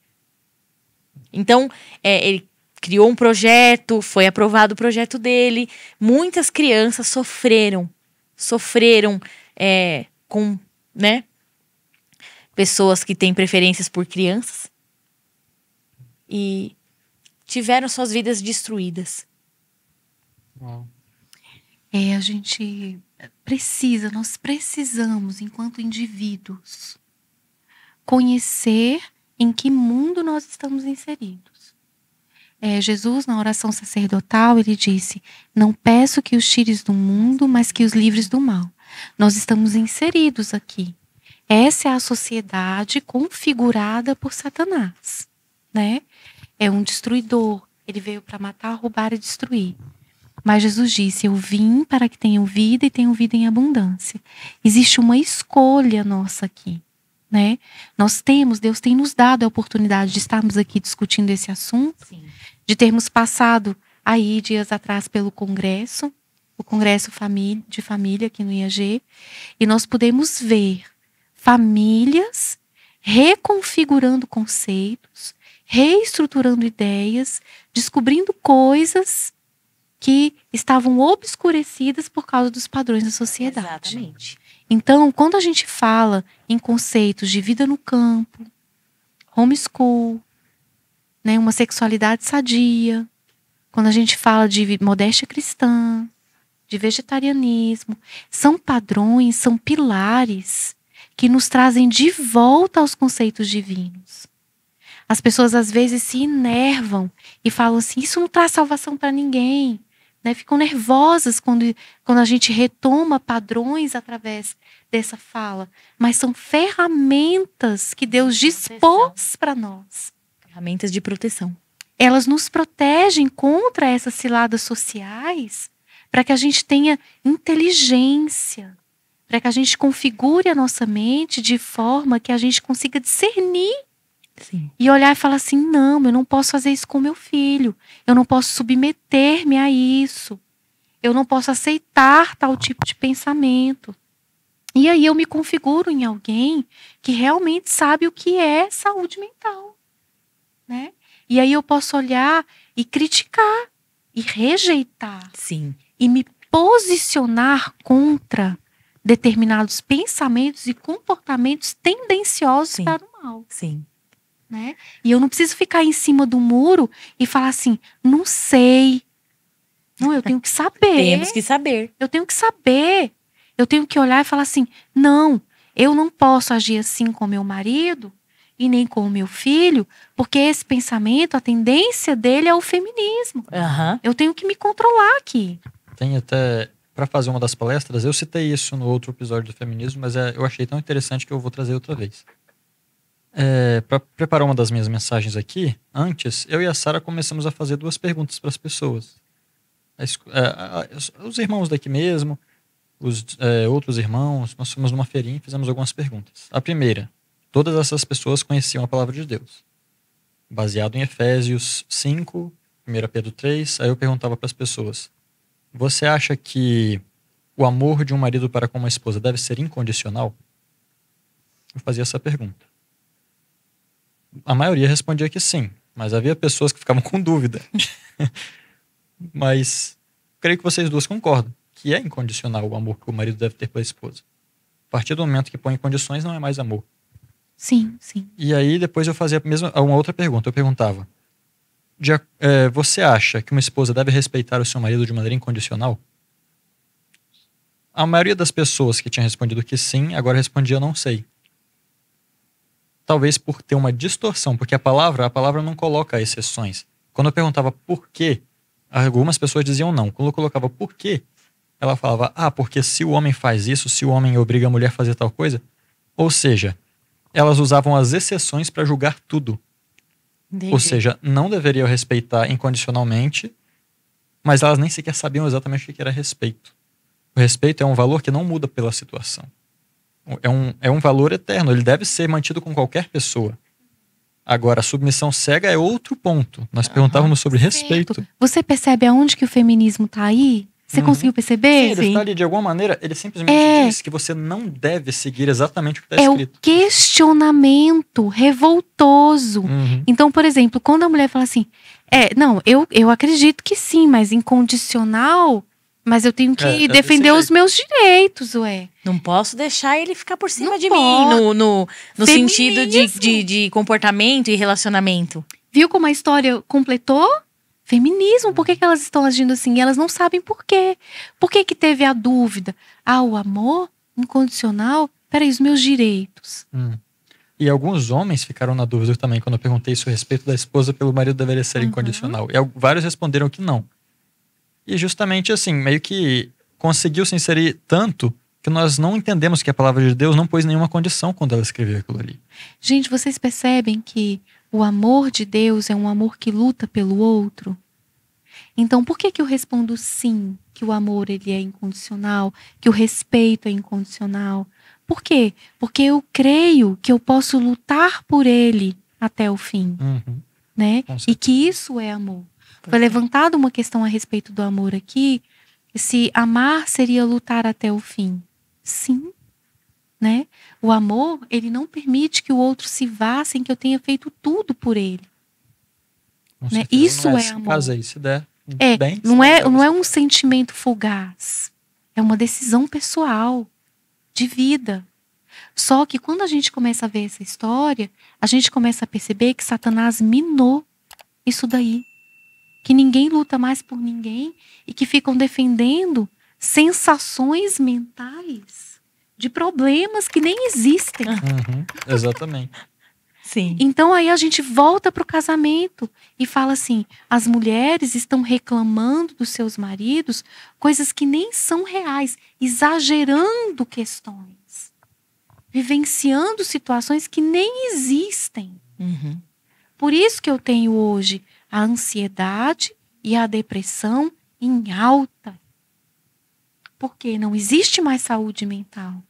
Então, é, ele criou um projeto, foi aprovado o projeto dele. Muitas crianças sofreram, sofreram é, com, né? Pessoas que têm preferências por crianças e tiveram suas vidas destruídas. Uau. É, a gente precisa, nós precisamos, enquanto indivíduos, conhecer em que mundo nós estamos inseridos. É, Jesus, na oração sacerdotal, ele disse: Não peço que os tires do mundo, mas que os livres do mal. Nós estamos inseridos aqui. Essa é a sociedade configurada por Satanás, né? É um destruidor. Ele veio para matar, roubar e destruir. Mas Jesus disse: Eu vim para que tenham vida e tenham vida em abundância. Existe uma escolha nossa aqui. Né? Nós temos, Deus tem nos dado a oportunidade de estarmos aqui discutindo esse assunto, Sim. de termos passado aí dias atrás pelo Congresso, o Congresso de Família aqui no IAG, e nós podemos ver famílias reconfigurando conceitos, reestruturando ideias, descobrindo coisas que estavam obscurecidas por causa dos padrões da sociedade. Exatamente. Então, quando a gente fala em conceitos de vida no campo, homeschool, né, uma sexualidade sadia, quando a gente fala de modéstia cristã, de vegetarianismo, são padrões, são pilares que nos trazem de volta aos conceitos divinos. As pessoas às vezes se enervam e falam assim: isso não traz salvação para ninguém né? Ficam nervosas quando, quando a gente retoma padrões através dessa fala, mas são ferramentas que Deus dispôs para nós. Ferramentas de proteção. Elas nos protegem contra essas ciladas sociais para que a gente tenha inteligência, para que a gente configure a nossa mente de forma que a gente consiga discernir Sim. E olhar e falar assim: não, eu não posso fazer isso com meu filho. Eu não posso submeter-me a isso. Eu não posso aceitar tal tipo de pensamento. E aí eu me configuro em alguém que realmente sabe o que é saúde mental. Né? E aí eu posso olhar e criticar e rejeitar. Sim. E me posicionar contra determinados pensamentos e comportamentos tendenciosos Sim. para o mal. Sim né? E eu não preciso ficar em cima do muro e falar assim, não sei. Não, eu tenho que (laughs) saber. Temos que saber. Eu tenho que saber. Eu tenho que olhar e falar assim, não, eu não posso agir assim com meu marido e nem com o meu filho, porque esse pensamento, a tendência dele é o feminismo. Uhum. Eu tenho que me controlar aqui. Tem até para fazer uma das palestras, eu citei isso no outro episódio do feminismo, mas é, eu achei tão interessante que eu vou trazer outra vez. É, eh, para preparar uma das minhas mensagens aqui, antes, eu e a Sara começamos a fazer duas perguntas para as pessoas. As, eh, os irmãos daqui mesmo, os é, outros irmãos, nós fomos numa feirinha e fizemos algumas perguntas. A primeira, todas essas pessoas conheciam a palavra de Deus. Baseado em Efésios 5, 1 Pedro 3, aí eu perguntava para as pessoas: Você acha que o amor de um marido para com uma esposa deve ser incondicional? Eu fazia essa pergunta a maioria respondia que sim, mas havia pessoas que ficavam (laughs) com dúvida. mas creio que vocês duas concordam que é incondicional o amor que o marido deve ter pela esposa. A partir do momento que põe condições, não é mais amor. Sim, sim. E aí depois eu fazia a mesma, uma outra pergunta. Eu perguntava: de, é, você acha que uma esposa deve respeitar o seu marido de maneira incondicional? A maioria das pessoas que tinha respondido que sim, agora respondia não sei talvez por ter uma distorção, porque a palavra, a palavra não coloca exceções. Quando eu perguntava por quê, algumas pessoas diziam não. Quando eu colocava por quê, ela falava, ah, porque se o homem faz isso, se o homem obriga a mulher a fazer tal coisa. Ou seja, elas usavam as exceções para julgar tudo. Entendi. Ou seja, não deveriam respeitar incondicionalmente, mas elas nem sequer sabiam exatamente o que era respeito. O respeito é um valor que não muda pela situação. É um, é um valor eterno, ele deve ser mantido com qualquer pessoa. Agora, a submissão cega é outro ponto. Nós perguntávamos sobre respeito. respeito. Você percebe aonde que o feminismo está aí? Você uhum. conseguiu perceber? Sim, ele Sim. está ali de alguma maneira, ele simplesmente é. diz que você não deve seguir exatamente o que está é escrito. É o questionamento revoltoso. Uhum. Então, por exemplo, quando a mulher fala assim, é, não, eu, eu acredito que sim, mas incondicional mas eu tenho que é, defender os meus direitos, ué. Não posso deixar ele ficar por cima não de pode. mim, no, no, no sentido de, de, de, comportamento e relacionamento. Viu como a história completou? Feminismo, por que, que elas estão agindo assim? E elas não sabem por quê. Por que, que teve a dúvida? Ah, o amor incondicional? Peraí, os meus direitos. Hum. E alguns homens ficaram na dúvida também quando eu perguntei se o respeito da esposa pelo marido deveria ser uhum. incondicional. E vários responderam que não. E justamente assim, meio que conseguiu se inserir tanto que nós não entendemos que a palavra de Deus não pôs nenhuma condição quando ela escreveu aquilo ali. Gente, vocês percebem que o amor de Deus é um amor que luta pelo outro? Então, por que que eu respondo sim, que o amor ele é incondicional, que o respeito é incondicional? Por quê? Porque eu creio que eu posso lutar por ele até o fim, uhum. né? E que isso é amor. Foi levantada uma questão a respeito do amor aqui, se amar seria lutar até o fim. Sim, né? O amor, ele não permite que o outro se vá sem que eu tenha feito tudo por ele. Né? Isso é, é amor. Caso aí, se der é, bem, é, tá não é, não é um sentimento fugaz. É uma decisão pessoal de vida. Só que quando a gente começa a ver essa história, a gente começa a perceber que Satanás minou isso daí que ninguém luta mais por ninguém e que ficam defendendo sensações mentais de problemas que nem existem. Uhum, exatamente. Sim. Então aí a gente volta para o casamento e fala assim: as mulheres estão reclamando dos seus maridos coisas que nem são reais, exagerando questões, vivenciando situações que nem existem. Uhum. Por isso que eu tenho hoje a ansiedade e a depressão em alta. Porque não existe mais saúde mental.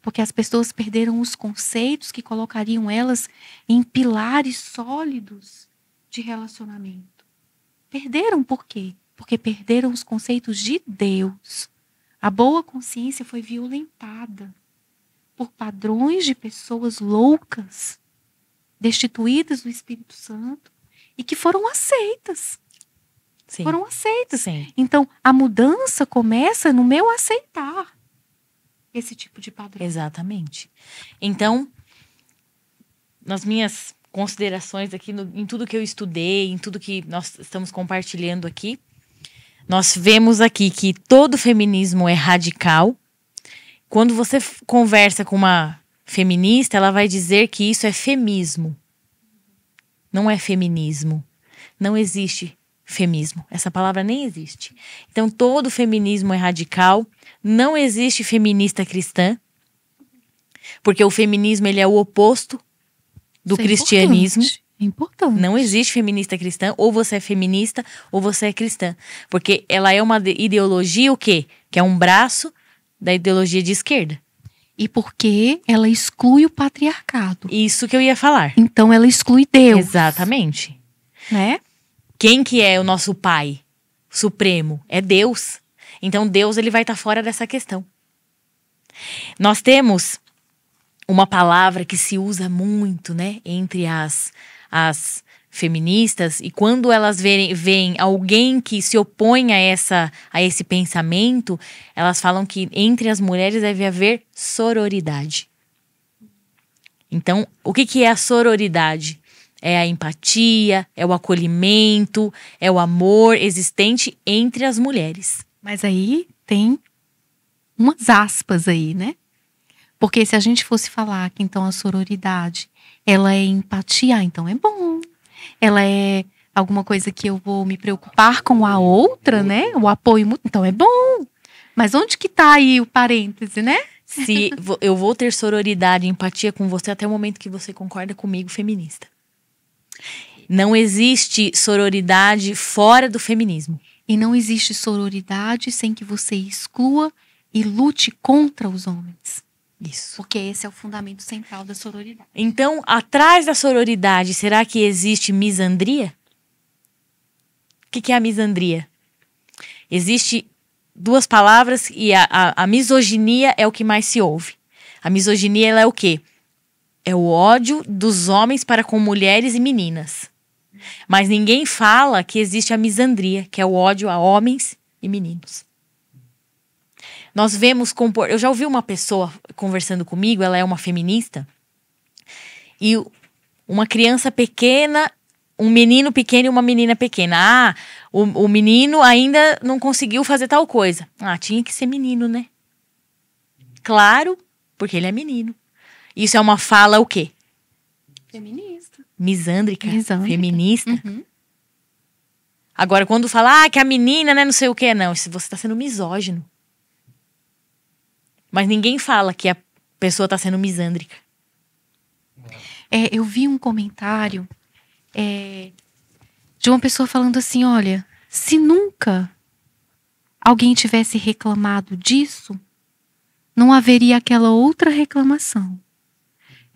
Porque as pessoas perderam os conceitos que colocariam elas em pilares sólidos de relacionamento. Perderam por quê? Porque perderam os conceitos de Deus. A boa consciência foi violentada por padrões de pessoas loucas, destituídas do Espírito Santo, e que foram aceitas. Sim. Foram aceitas. Sim. Então, a mudança começa no meu aceitar esse tipo de padrão. Exatamente. Então, nas minhas considerações aqui, no, em tudo que eu estudei, em tudo que nós estamos compartilhando aqui, nós vemos aqui que todo feminismo é radical. Quando você conversa com uma feminista, ela vai dizer que isso é femismo. Não é feminismo. Não existe feminismo. Essa palavra nem existe. Então, todo feminismo é radical. Não existe feminista cristã, porque o feminismo ele é o oposto do Isso é cristianismo. É importante. importante. Não existe feminista cristã, ou você é feminista ou você é cristã, porque ela é uma ideologia o quê? Que é um braço da ideologia de esquerda e porque ela exclui o patriarcado. Isso que eu ia falar. Então ela exclui Deus. Exatamente. Né? Quem que é o nosso pai supremo? É Deus. Então Deus ele vai estar tá fora dessa questão. Nós temos uma palavra que se usa muito, né, entre as as feministas e quando elas verem, veem alguém que se opõe a, essa, a esse pensamento, elas falam que entre as mulheres deve haver sororidade. Então, o que, que é a sororidade? É a empatia, é o acolhimento, é o amor existente entre as mulheres. Mas aí tem umas aspas aí, né? Porque se a gente fosse falar que então a sororidade ela é empatia, então é bom ela é alguma coisa que eu vou me preocupar com a outra, né? O apoio mútuo, então é bom. Mas onde que tá aí o parêntese, né? Se (laughs) eu vou ter sororidade e empatia com você até o momento que você concorda comigo, feminista. Não existe sororidade fora do feminismo. E não existe sororidade sem que você exclua e lute contra os homens. Isso. Porque esse é o fundamento central da sororidade. Então, atrás da sororidade, será que existe misandria? O que, que é a misandria? Existe duas palavras e a, a, a, misoginia é o que mais se ouve. A misoginia ela é o quê? É o ódio dos homens para com mulheres e meninas. Mas ninguém fala que existe a misandria, que é o ódio a homens e meninos. Nós vemos compor. Eu já ouvi uma pessoa conversando comigo, ela é uma feminista, e uma criança pequena um menino pequeno e uma menina pequena. Ah, o, o, menino ainda não conseguiu fazer tal coisa. Ah, tinha que ser menino, né? Claro, porque ele é menino. Isso é uma fala o quê? Feminista. Misândrica. Misândrica. Feminista. Uhum. Agora, quando fala, ah, que a menina, né, não sei o quê. Não, se você está sendo misógino. Mas ninguém fala que a pessoa está sendo misândrica. É, eu vi um comentário é, de uma pessoa falando assim: olha, se nunca alguém tivesse reclamado disso, não haveria aquela outra reclamação.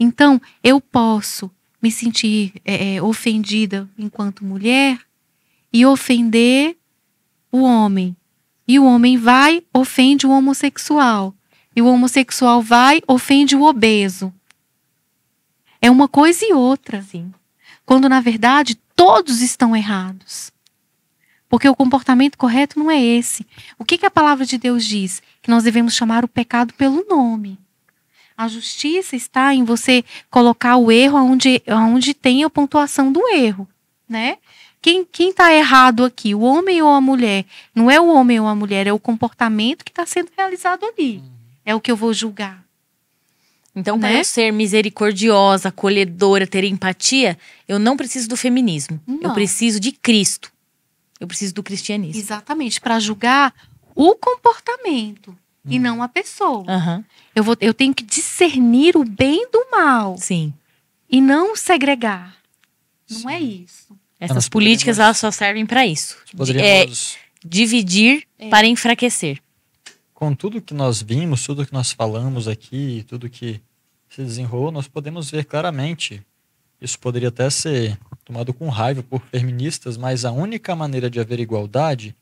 Então, eu posso me sentir é, é ofendida enquanto mulher e ofender o homem. E o homem vai, ofende o homossexual e o homossexual vai, ofende o obeso. É uma coisa e outra. Sim. Quando, na verdade, todos estão errados. Porque o comportamento correto não é esse. O que, que a palavra de Deus diz? Que nós devemos chamar o pecado pelo nome. A justiça está em você colocar o erro onde, onde tem a pontuação do erro, né? Quem está errado aqui, o homem ou a mulher? Não é o homem ou a mulher, é o comportamento que está sendo realizado ali. Hum é o que eu vou julgar. Então, para né? eu ser misericordiosa, acolhedora, ter empatia, eu não preciso do feminismo. Não. Eu preciso de Cristo. Eu preciso do cristianismo. Exatamente, para julgar o comportamento hum. e não a pessoa. Uhum. Eu, vou, eu tenho que discernir o bem do mal. Sim. E não segregar. Sim. Não é isso. Essas políticas elas só servem para isso. É, dividir é. para enfraquecer com tudo que nós vimos, tudo que nós falamos aqui, tudo que se desenrolou, nós podemos ver claramente. Isso poderia até ser tomado com raiva por feministas, mas a única maneira de haver igualdade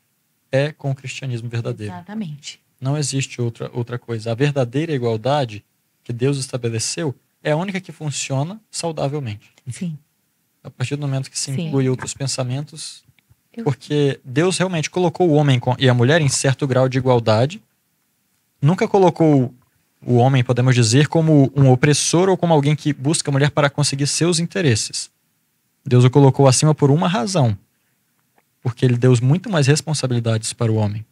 é com o cristianismo verdadeiro. Exatamente. Não existe outra, outra coisa. A verdadeira igualdade que Deus estabeleceu é a única que funciona saudavelmente. Sim. A partir do momento que se inclui Sim. outros pensamentos, Eu... porque Deus realmente colocou o homem e a mulher em certo grau de igualdade, nunca colocou o homem, podemos dizer, como um opressor ou como alguém que busca a mulher para conseguir seus interesses. Deus o colocou acima por uma razão: porque ele deu muito mais responsabilidades para o homem.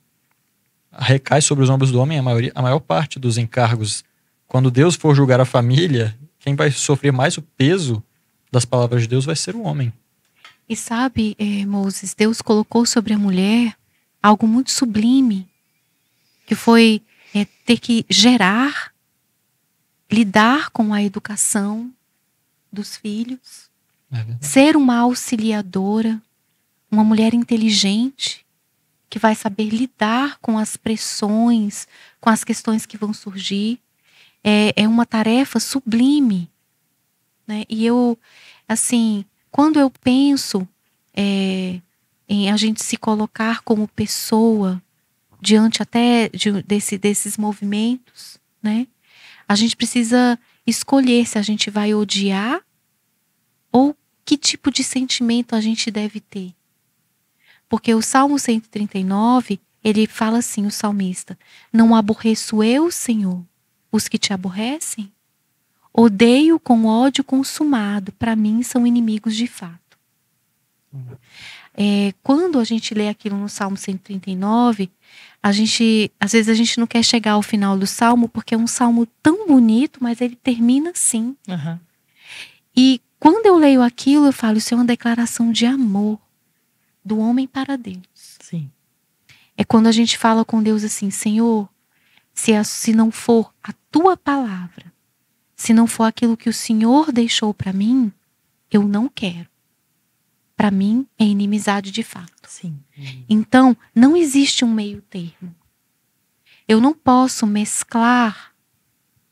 Recai sobre os ombros do homem a, maioria, a maior parte dos encargos. Quando Deus for julgar a família, quem vai sofrer mais o peso das palavras de Deus vai ser o homem. E sabe, eh, Moses, Deus colocou sobre a mulher algo muito sublime, que foi é ter que gerar, lidar com a educação dos filhos, é ser uma auxiliadora, uma mulher inteligente que vai saber lidar com as pressões, com as questões que vão surgir. É, é uma tarefa sublime. Né? E eu, assim, quando eu penso é, em a gente se colocar como pessoa diante até de, desse, desses movimentos, né? A gente precisa escolher se a gente vai odiar ou que tipo de sentimento a gente deve ter. Porque o Salmo 139, ele fala assim, o salmista: Não aborreço eu, Senhor, os que te aborrecem? Odeio com ódio consumado, para mim são inimigos de fato. Hum. É, quando a gente lê aquilo no Salmo 139, a gente, às vezes a gente não quer chegar ao final do salmo porque é um salmo tão bonito, mas ele termina assim. Uhum. E quando eu leio aquilo, eu falo, isso é uma declaração de amor do homem para Deus. Sim. É quando a gente fala com Deus assim, Senhor, se, a, se não for a tua palavra, se não for aquilo que o Senhor deixou para mim, eu não quero. Para mim é inimizade de fato. Sim. Hum. Então, não existe um meio termo. Eu não posso mesclar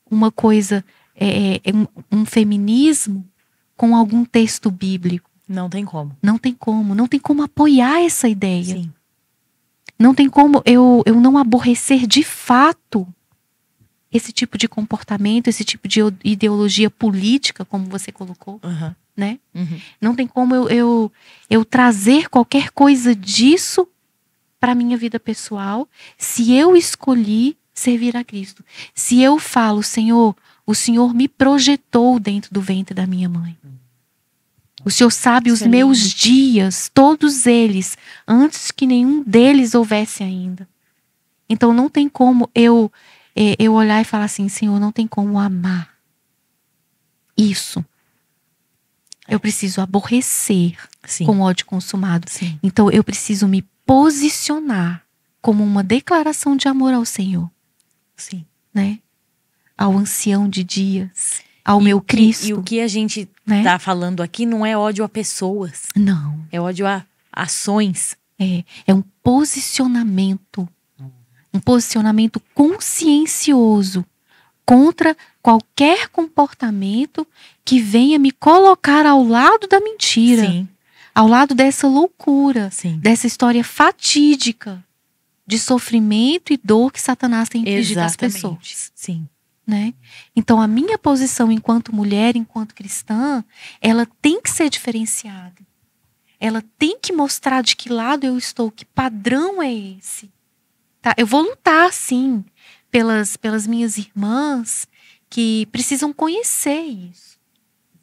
uma coisa, é, é, é, um, um feminismo, com algum texto bíblico. Não tem como. Não tem como. Não tem como apoiar essa ideia. Sim. Não tem como eu, eu não aborrecer de fato esse tipo de comportamento, esse tipo de ideologia política, como você colocou. Uhum né? Uhum. Não tem como eu, eu, eu trazer qualquer coisa disso para minha vida pessoal se eu escolhi servir a Cristo. Se eu falo, Senhor, o Senhor me projetou dentro do ventre da minha mãe. O Senhor sabe os é meus dias, todos eles, antes que nenhum deles houvesse ainda. Então não tem como eu eh, eu olhar e falar assim, Senhor, não tem como amar isso eu preciso aborrecer Sim. com ódio consumado. Sim. Então eu preciso me posicionar como uma declaração de amor ao Senhor. Sim. Né? Ao ancião de dias, ao e meu que, Cristo. E o que a gente né? tá falando aqui não é ódio a pessoas. Não. É ódio a ações. É, é um posicionamento. Um posicionamento consciencioso contra qualquer comportamento que venha me colocar ao lado da mentira, Sim. ao lado dessa loucura, Sim. dessa história fatídica de sofrimento e dor que Satanás tem infligido às pessoas. Sim. Né? Então a minha posição enquanto mulher, enquanto cristã, ela tem que ser diferenciada. Ela tem que mostrar de que lado eu estou, que padrão é esse. Tá? Eu vou lutar sim, pelas, pelas minhas irmãs que precisam conhecer isso,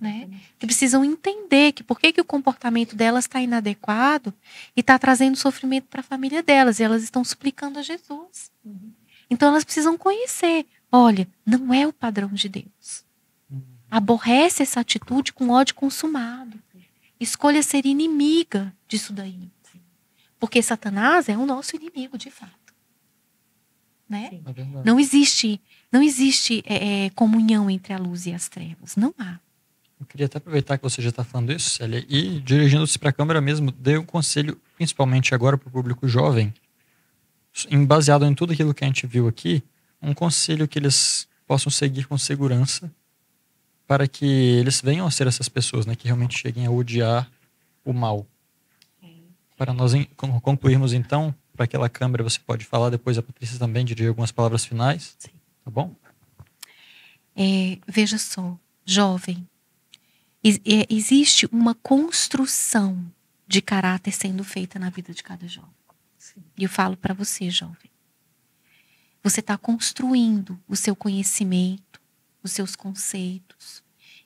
né? Que precisam entender que por que, que o comportamento delas está inadequado e está trazendo sofrimento para a família delas e elas estão suplicando a Jesus. Uhum. Então elas precisam conhecer, olha, não é o padrão de Deus. Uhum. Aborrece essa atitude com ódio consumado. Escolha ser inimiga disso daí. Porque Satanás é o nosso inimigo, de fato né? é não existe, não existe é, é, comunhão entre a luz e as trevas, não há. Eu queria até aproveitar que você já está falando isso, Célia, e dirigindo-se para a câmera mesmo, dê um conselho, principalmente agora para o público jovem, em, baseado em tudo aquilo que a gente viu aqui, um conselho que eles possam seguir com segurança para que eles venham a ser essas pessoas, né, que realmente cheguem a odiar o mal. Para nós concluirmos então, para aquela câmera, você pode falar depois, a Patrícia também diria algumas palavras finais. Sim. Tá bom? É, veja só, jovem, é, existe uma construção de caráter sendo feita na vida de cada jovem. E eu falo para você, jovem. Você está construindo o seu conhecimento, os seus conceitos.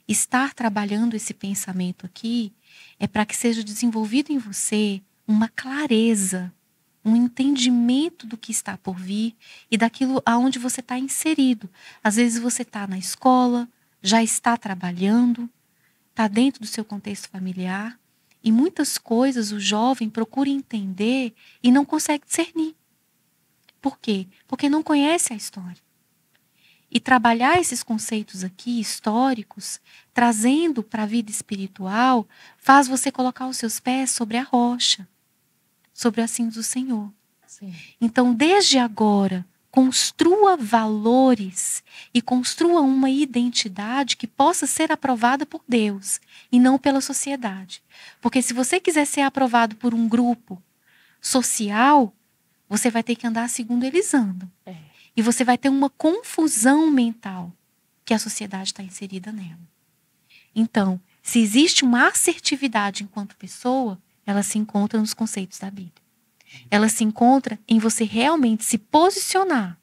Estar trabalhando esse pensamento aqui é para que seja desenvolvido em você uma clareza um entendimento do que está por vir e daquilo aonde você está inserido. Às vezes você está na escola, já está trabalhando, está dentro do seu contexto familiar e muitas coisas o jovem procura entender e não consegue discernir. Por quê? Porque não conhece a história. E trabalhar esses conceitos aqui históricos, trazendo para a vida espiritual, faz você colocar os seus pés sobre a rocha sobre assim do Senhor. Sim. Então, desde agora, construa valores e construa uma identidade que possa ser aprovada por Deus e não pela sociedade. Porque se você quiser ser aprovado por um grupo social, você vai ter que andar segundo eles andam. É. E você vai ter uma confusão mental que a sociedade está inserida nela. Então, se existe uma assertividade enquanto pessoa, ela se encontra nos conceitos da Bíblia. Ela se encontra em você realmente se posicionar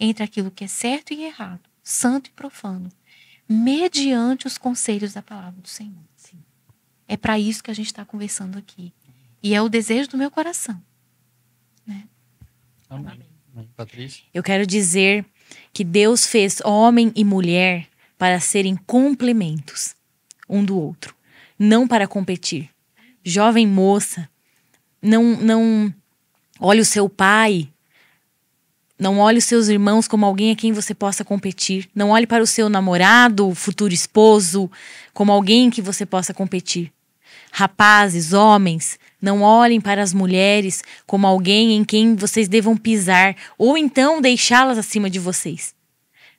entre aquilo que é certo e errado, santo e profano, mediante os conselhos da palavra do Senhor. Sim. É para isso que a gente está conversando aqui. E é o desejo do meu coração. Né? Amém. Amém. Patrícia? Eu quero dizer que Deus fez homem e mulher para serem complementos um do outro, não para competir jovem moça, não, não olhe o seu pai, não olhe os seus irmãos como alguém a quem você possa competir. Não olhe para o seu namorado, futuro esposo, como alguém que você possa competir. Rapazes, homens, não olhem para as mulheres como alguém em quem vocês devam pisar ou então deixá-las acima de vocês.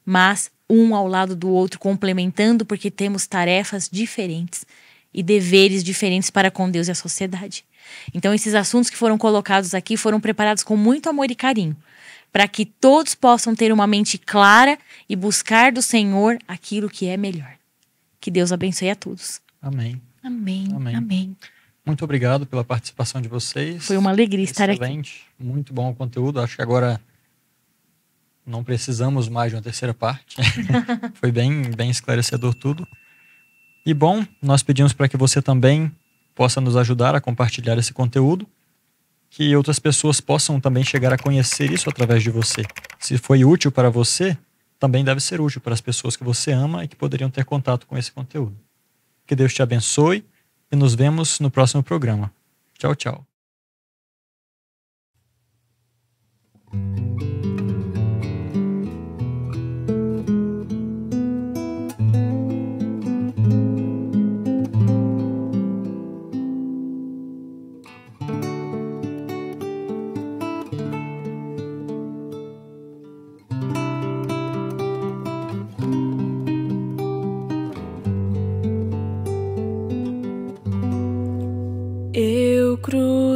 Mas um ao lado do outro, complementando, porque temos tarefas diferentes e deveres diferentes para com Deus e a sociedade. Então, esses assuntos que foram colocados aqui foram preparados com muito amor e carinho, para que todos possam ter uma mente clara e buscar do Senhor aquilo que é melhor. Que Deus abençoe a todos. Amém. Amém. Amém. Amém. Muito obrigado pela participação de vocês. Foi uma alegria estar Excelente. aqui. Muito bom o conteúdo. Acho que agora não precisamos mais de uma terceira parte. (laughs) Foi bem, bem esclarecedor tudo. E bom, nós pedimos para que você também possa nos ajudar a compartilhar esse conteúdo, que outras pessoas possam também chegar a conhecer isso através de você. Se foi útil para você, também deve ser útil para as pessoas que você ama e que poderiam ter contato com esse conteúdo. Que Deus te abençoe e nos vemos no próximo programa. Tchau, tchau.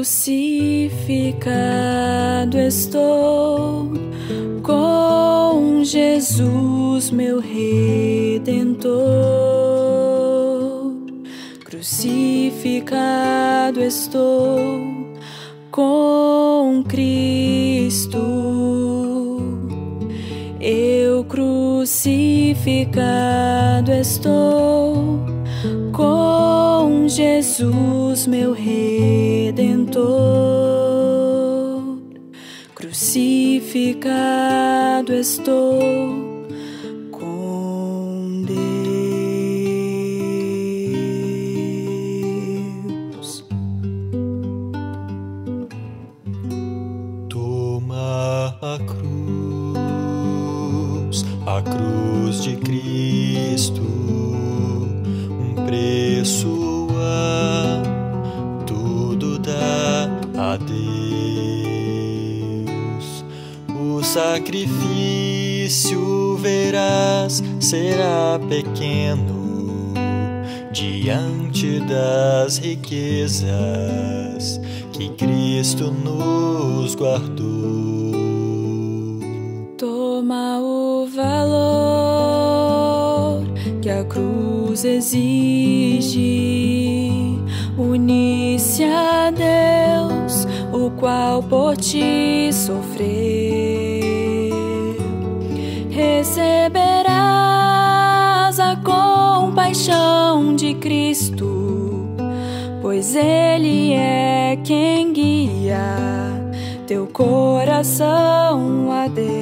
crucificado estou com Jesus, meu redentor. Crucificado estou com Cristo. Eu crucificado estou Jesus, meu redentor, crucificado estou que Cristo nos guardou. Toma o valor que a cruz exige, unir se a Deus, o qual por ti sofreu. pois Ele é quem guia teu coração a Deus.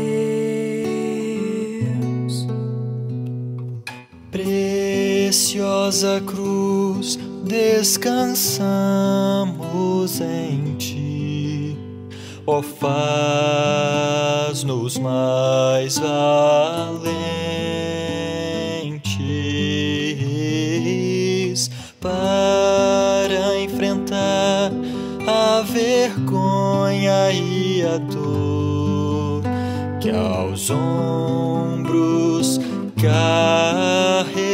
Preciosa cruz, descansamos em Ti, ó, oh, faz-nos mais. Ah, meus ombros carregaste.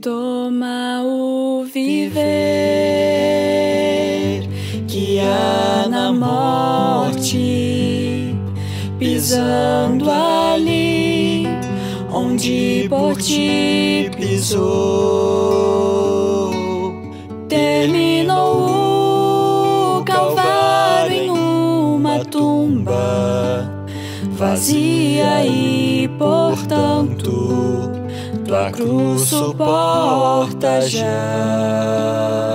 Toma o viver que há na morte, pisando ali onde por ti pisou. tu suporta já.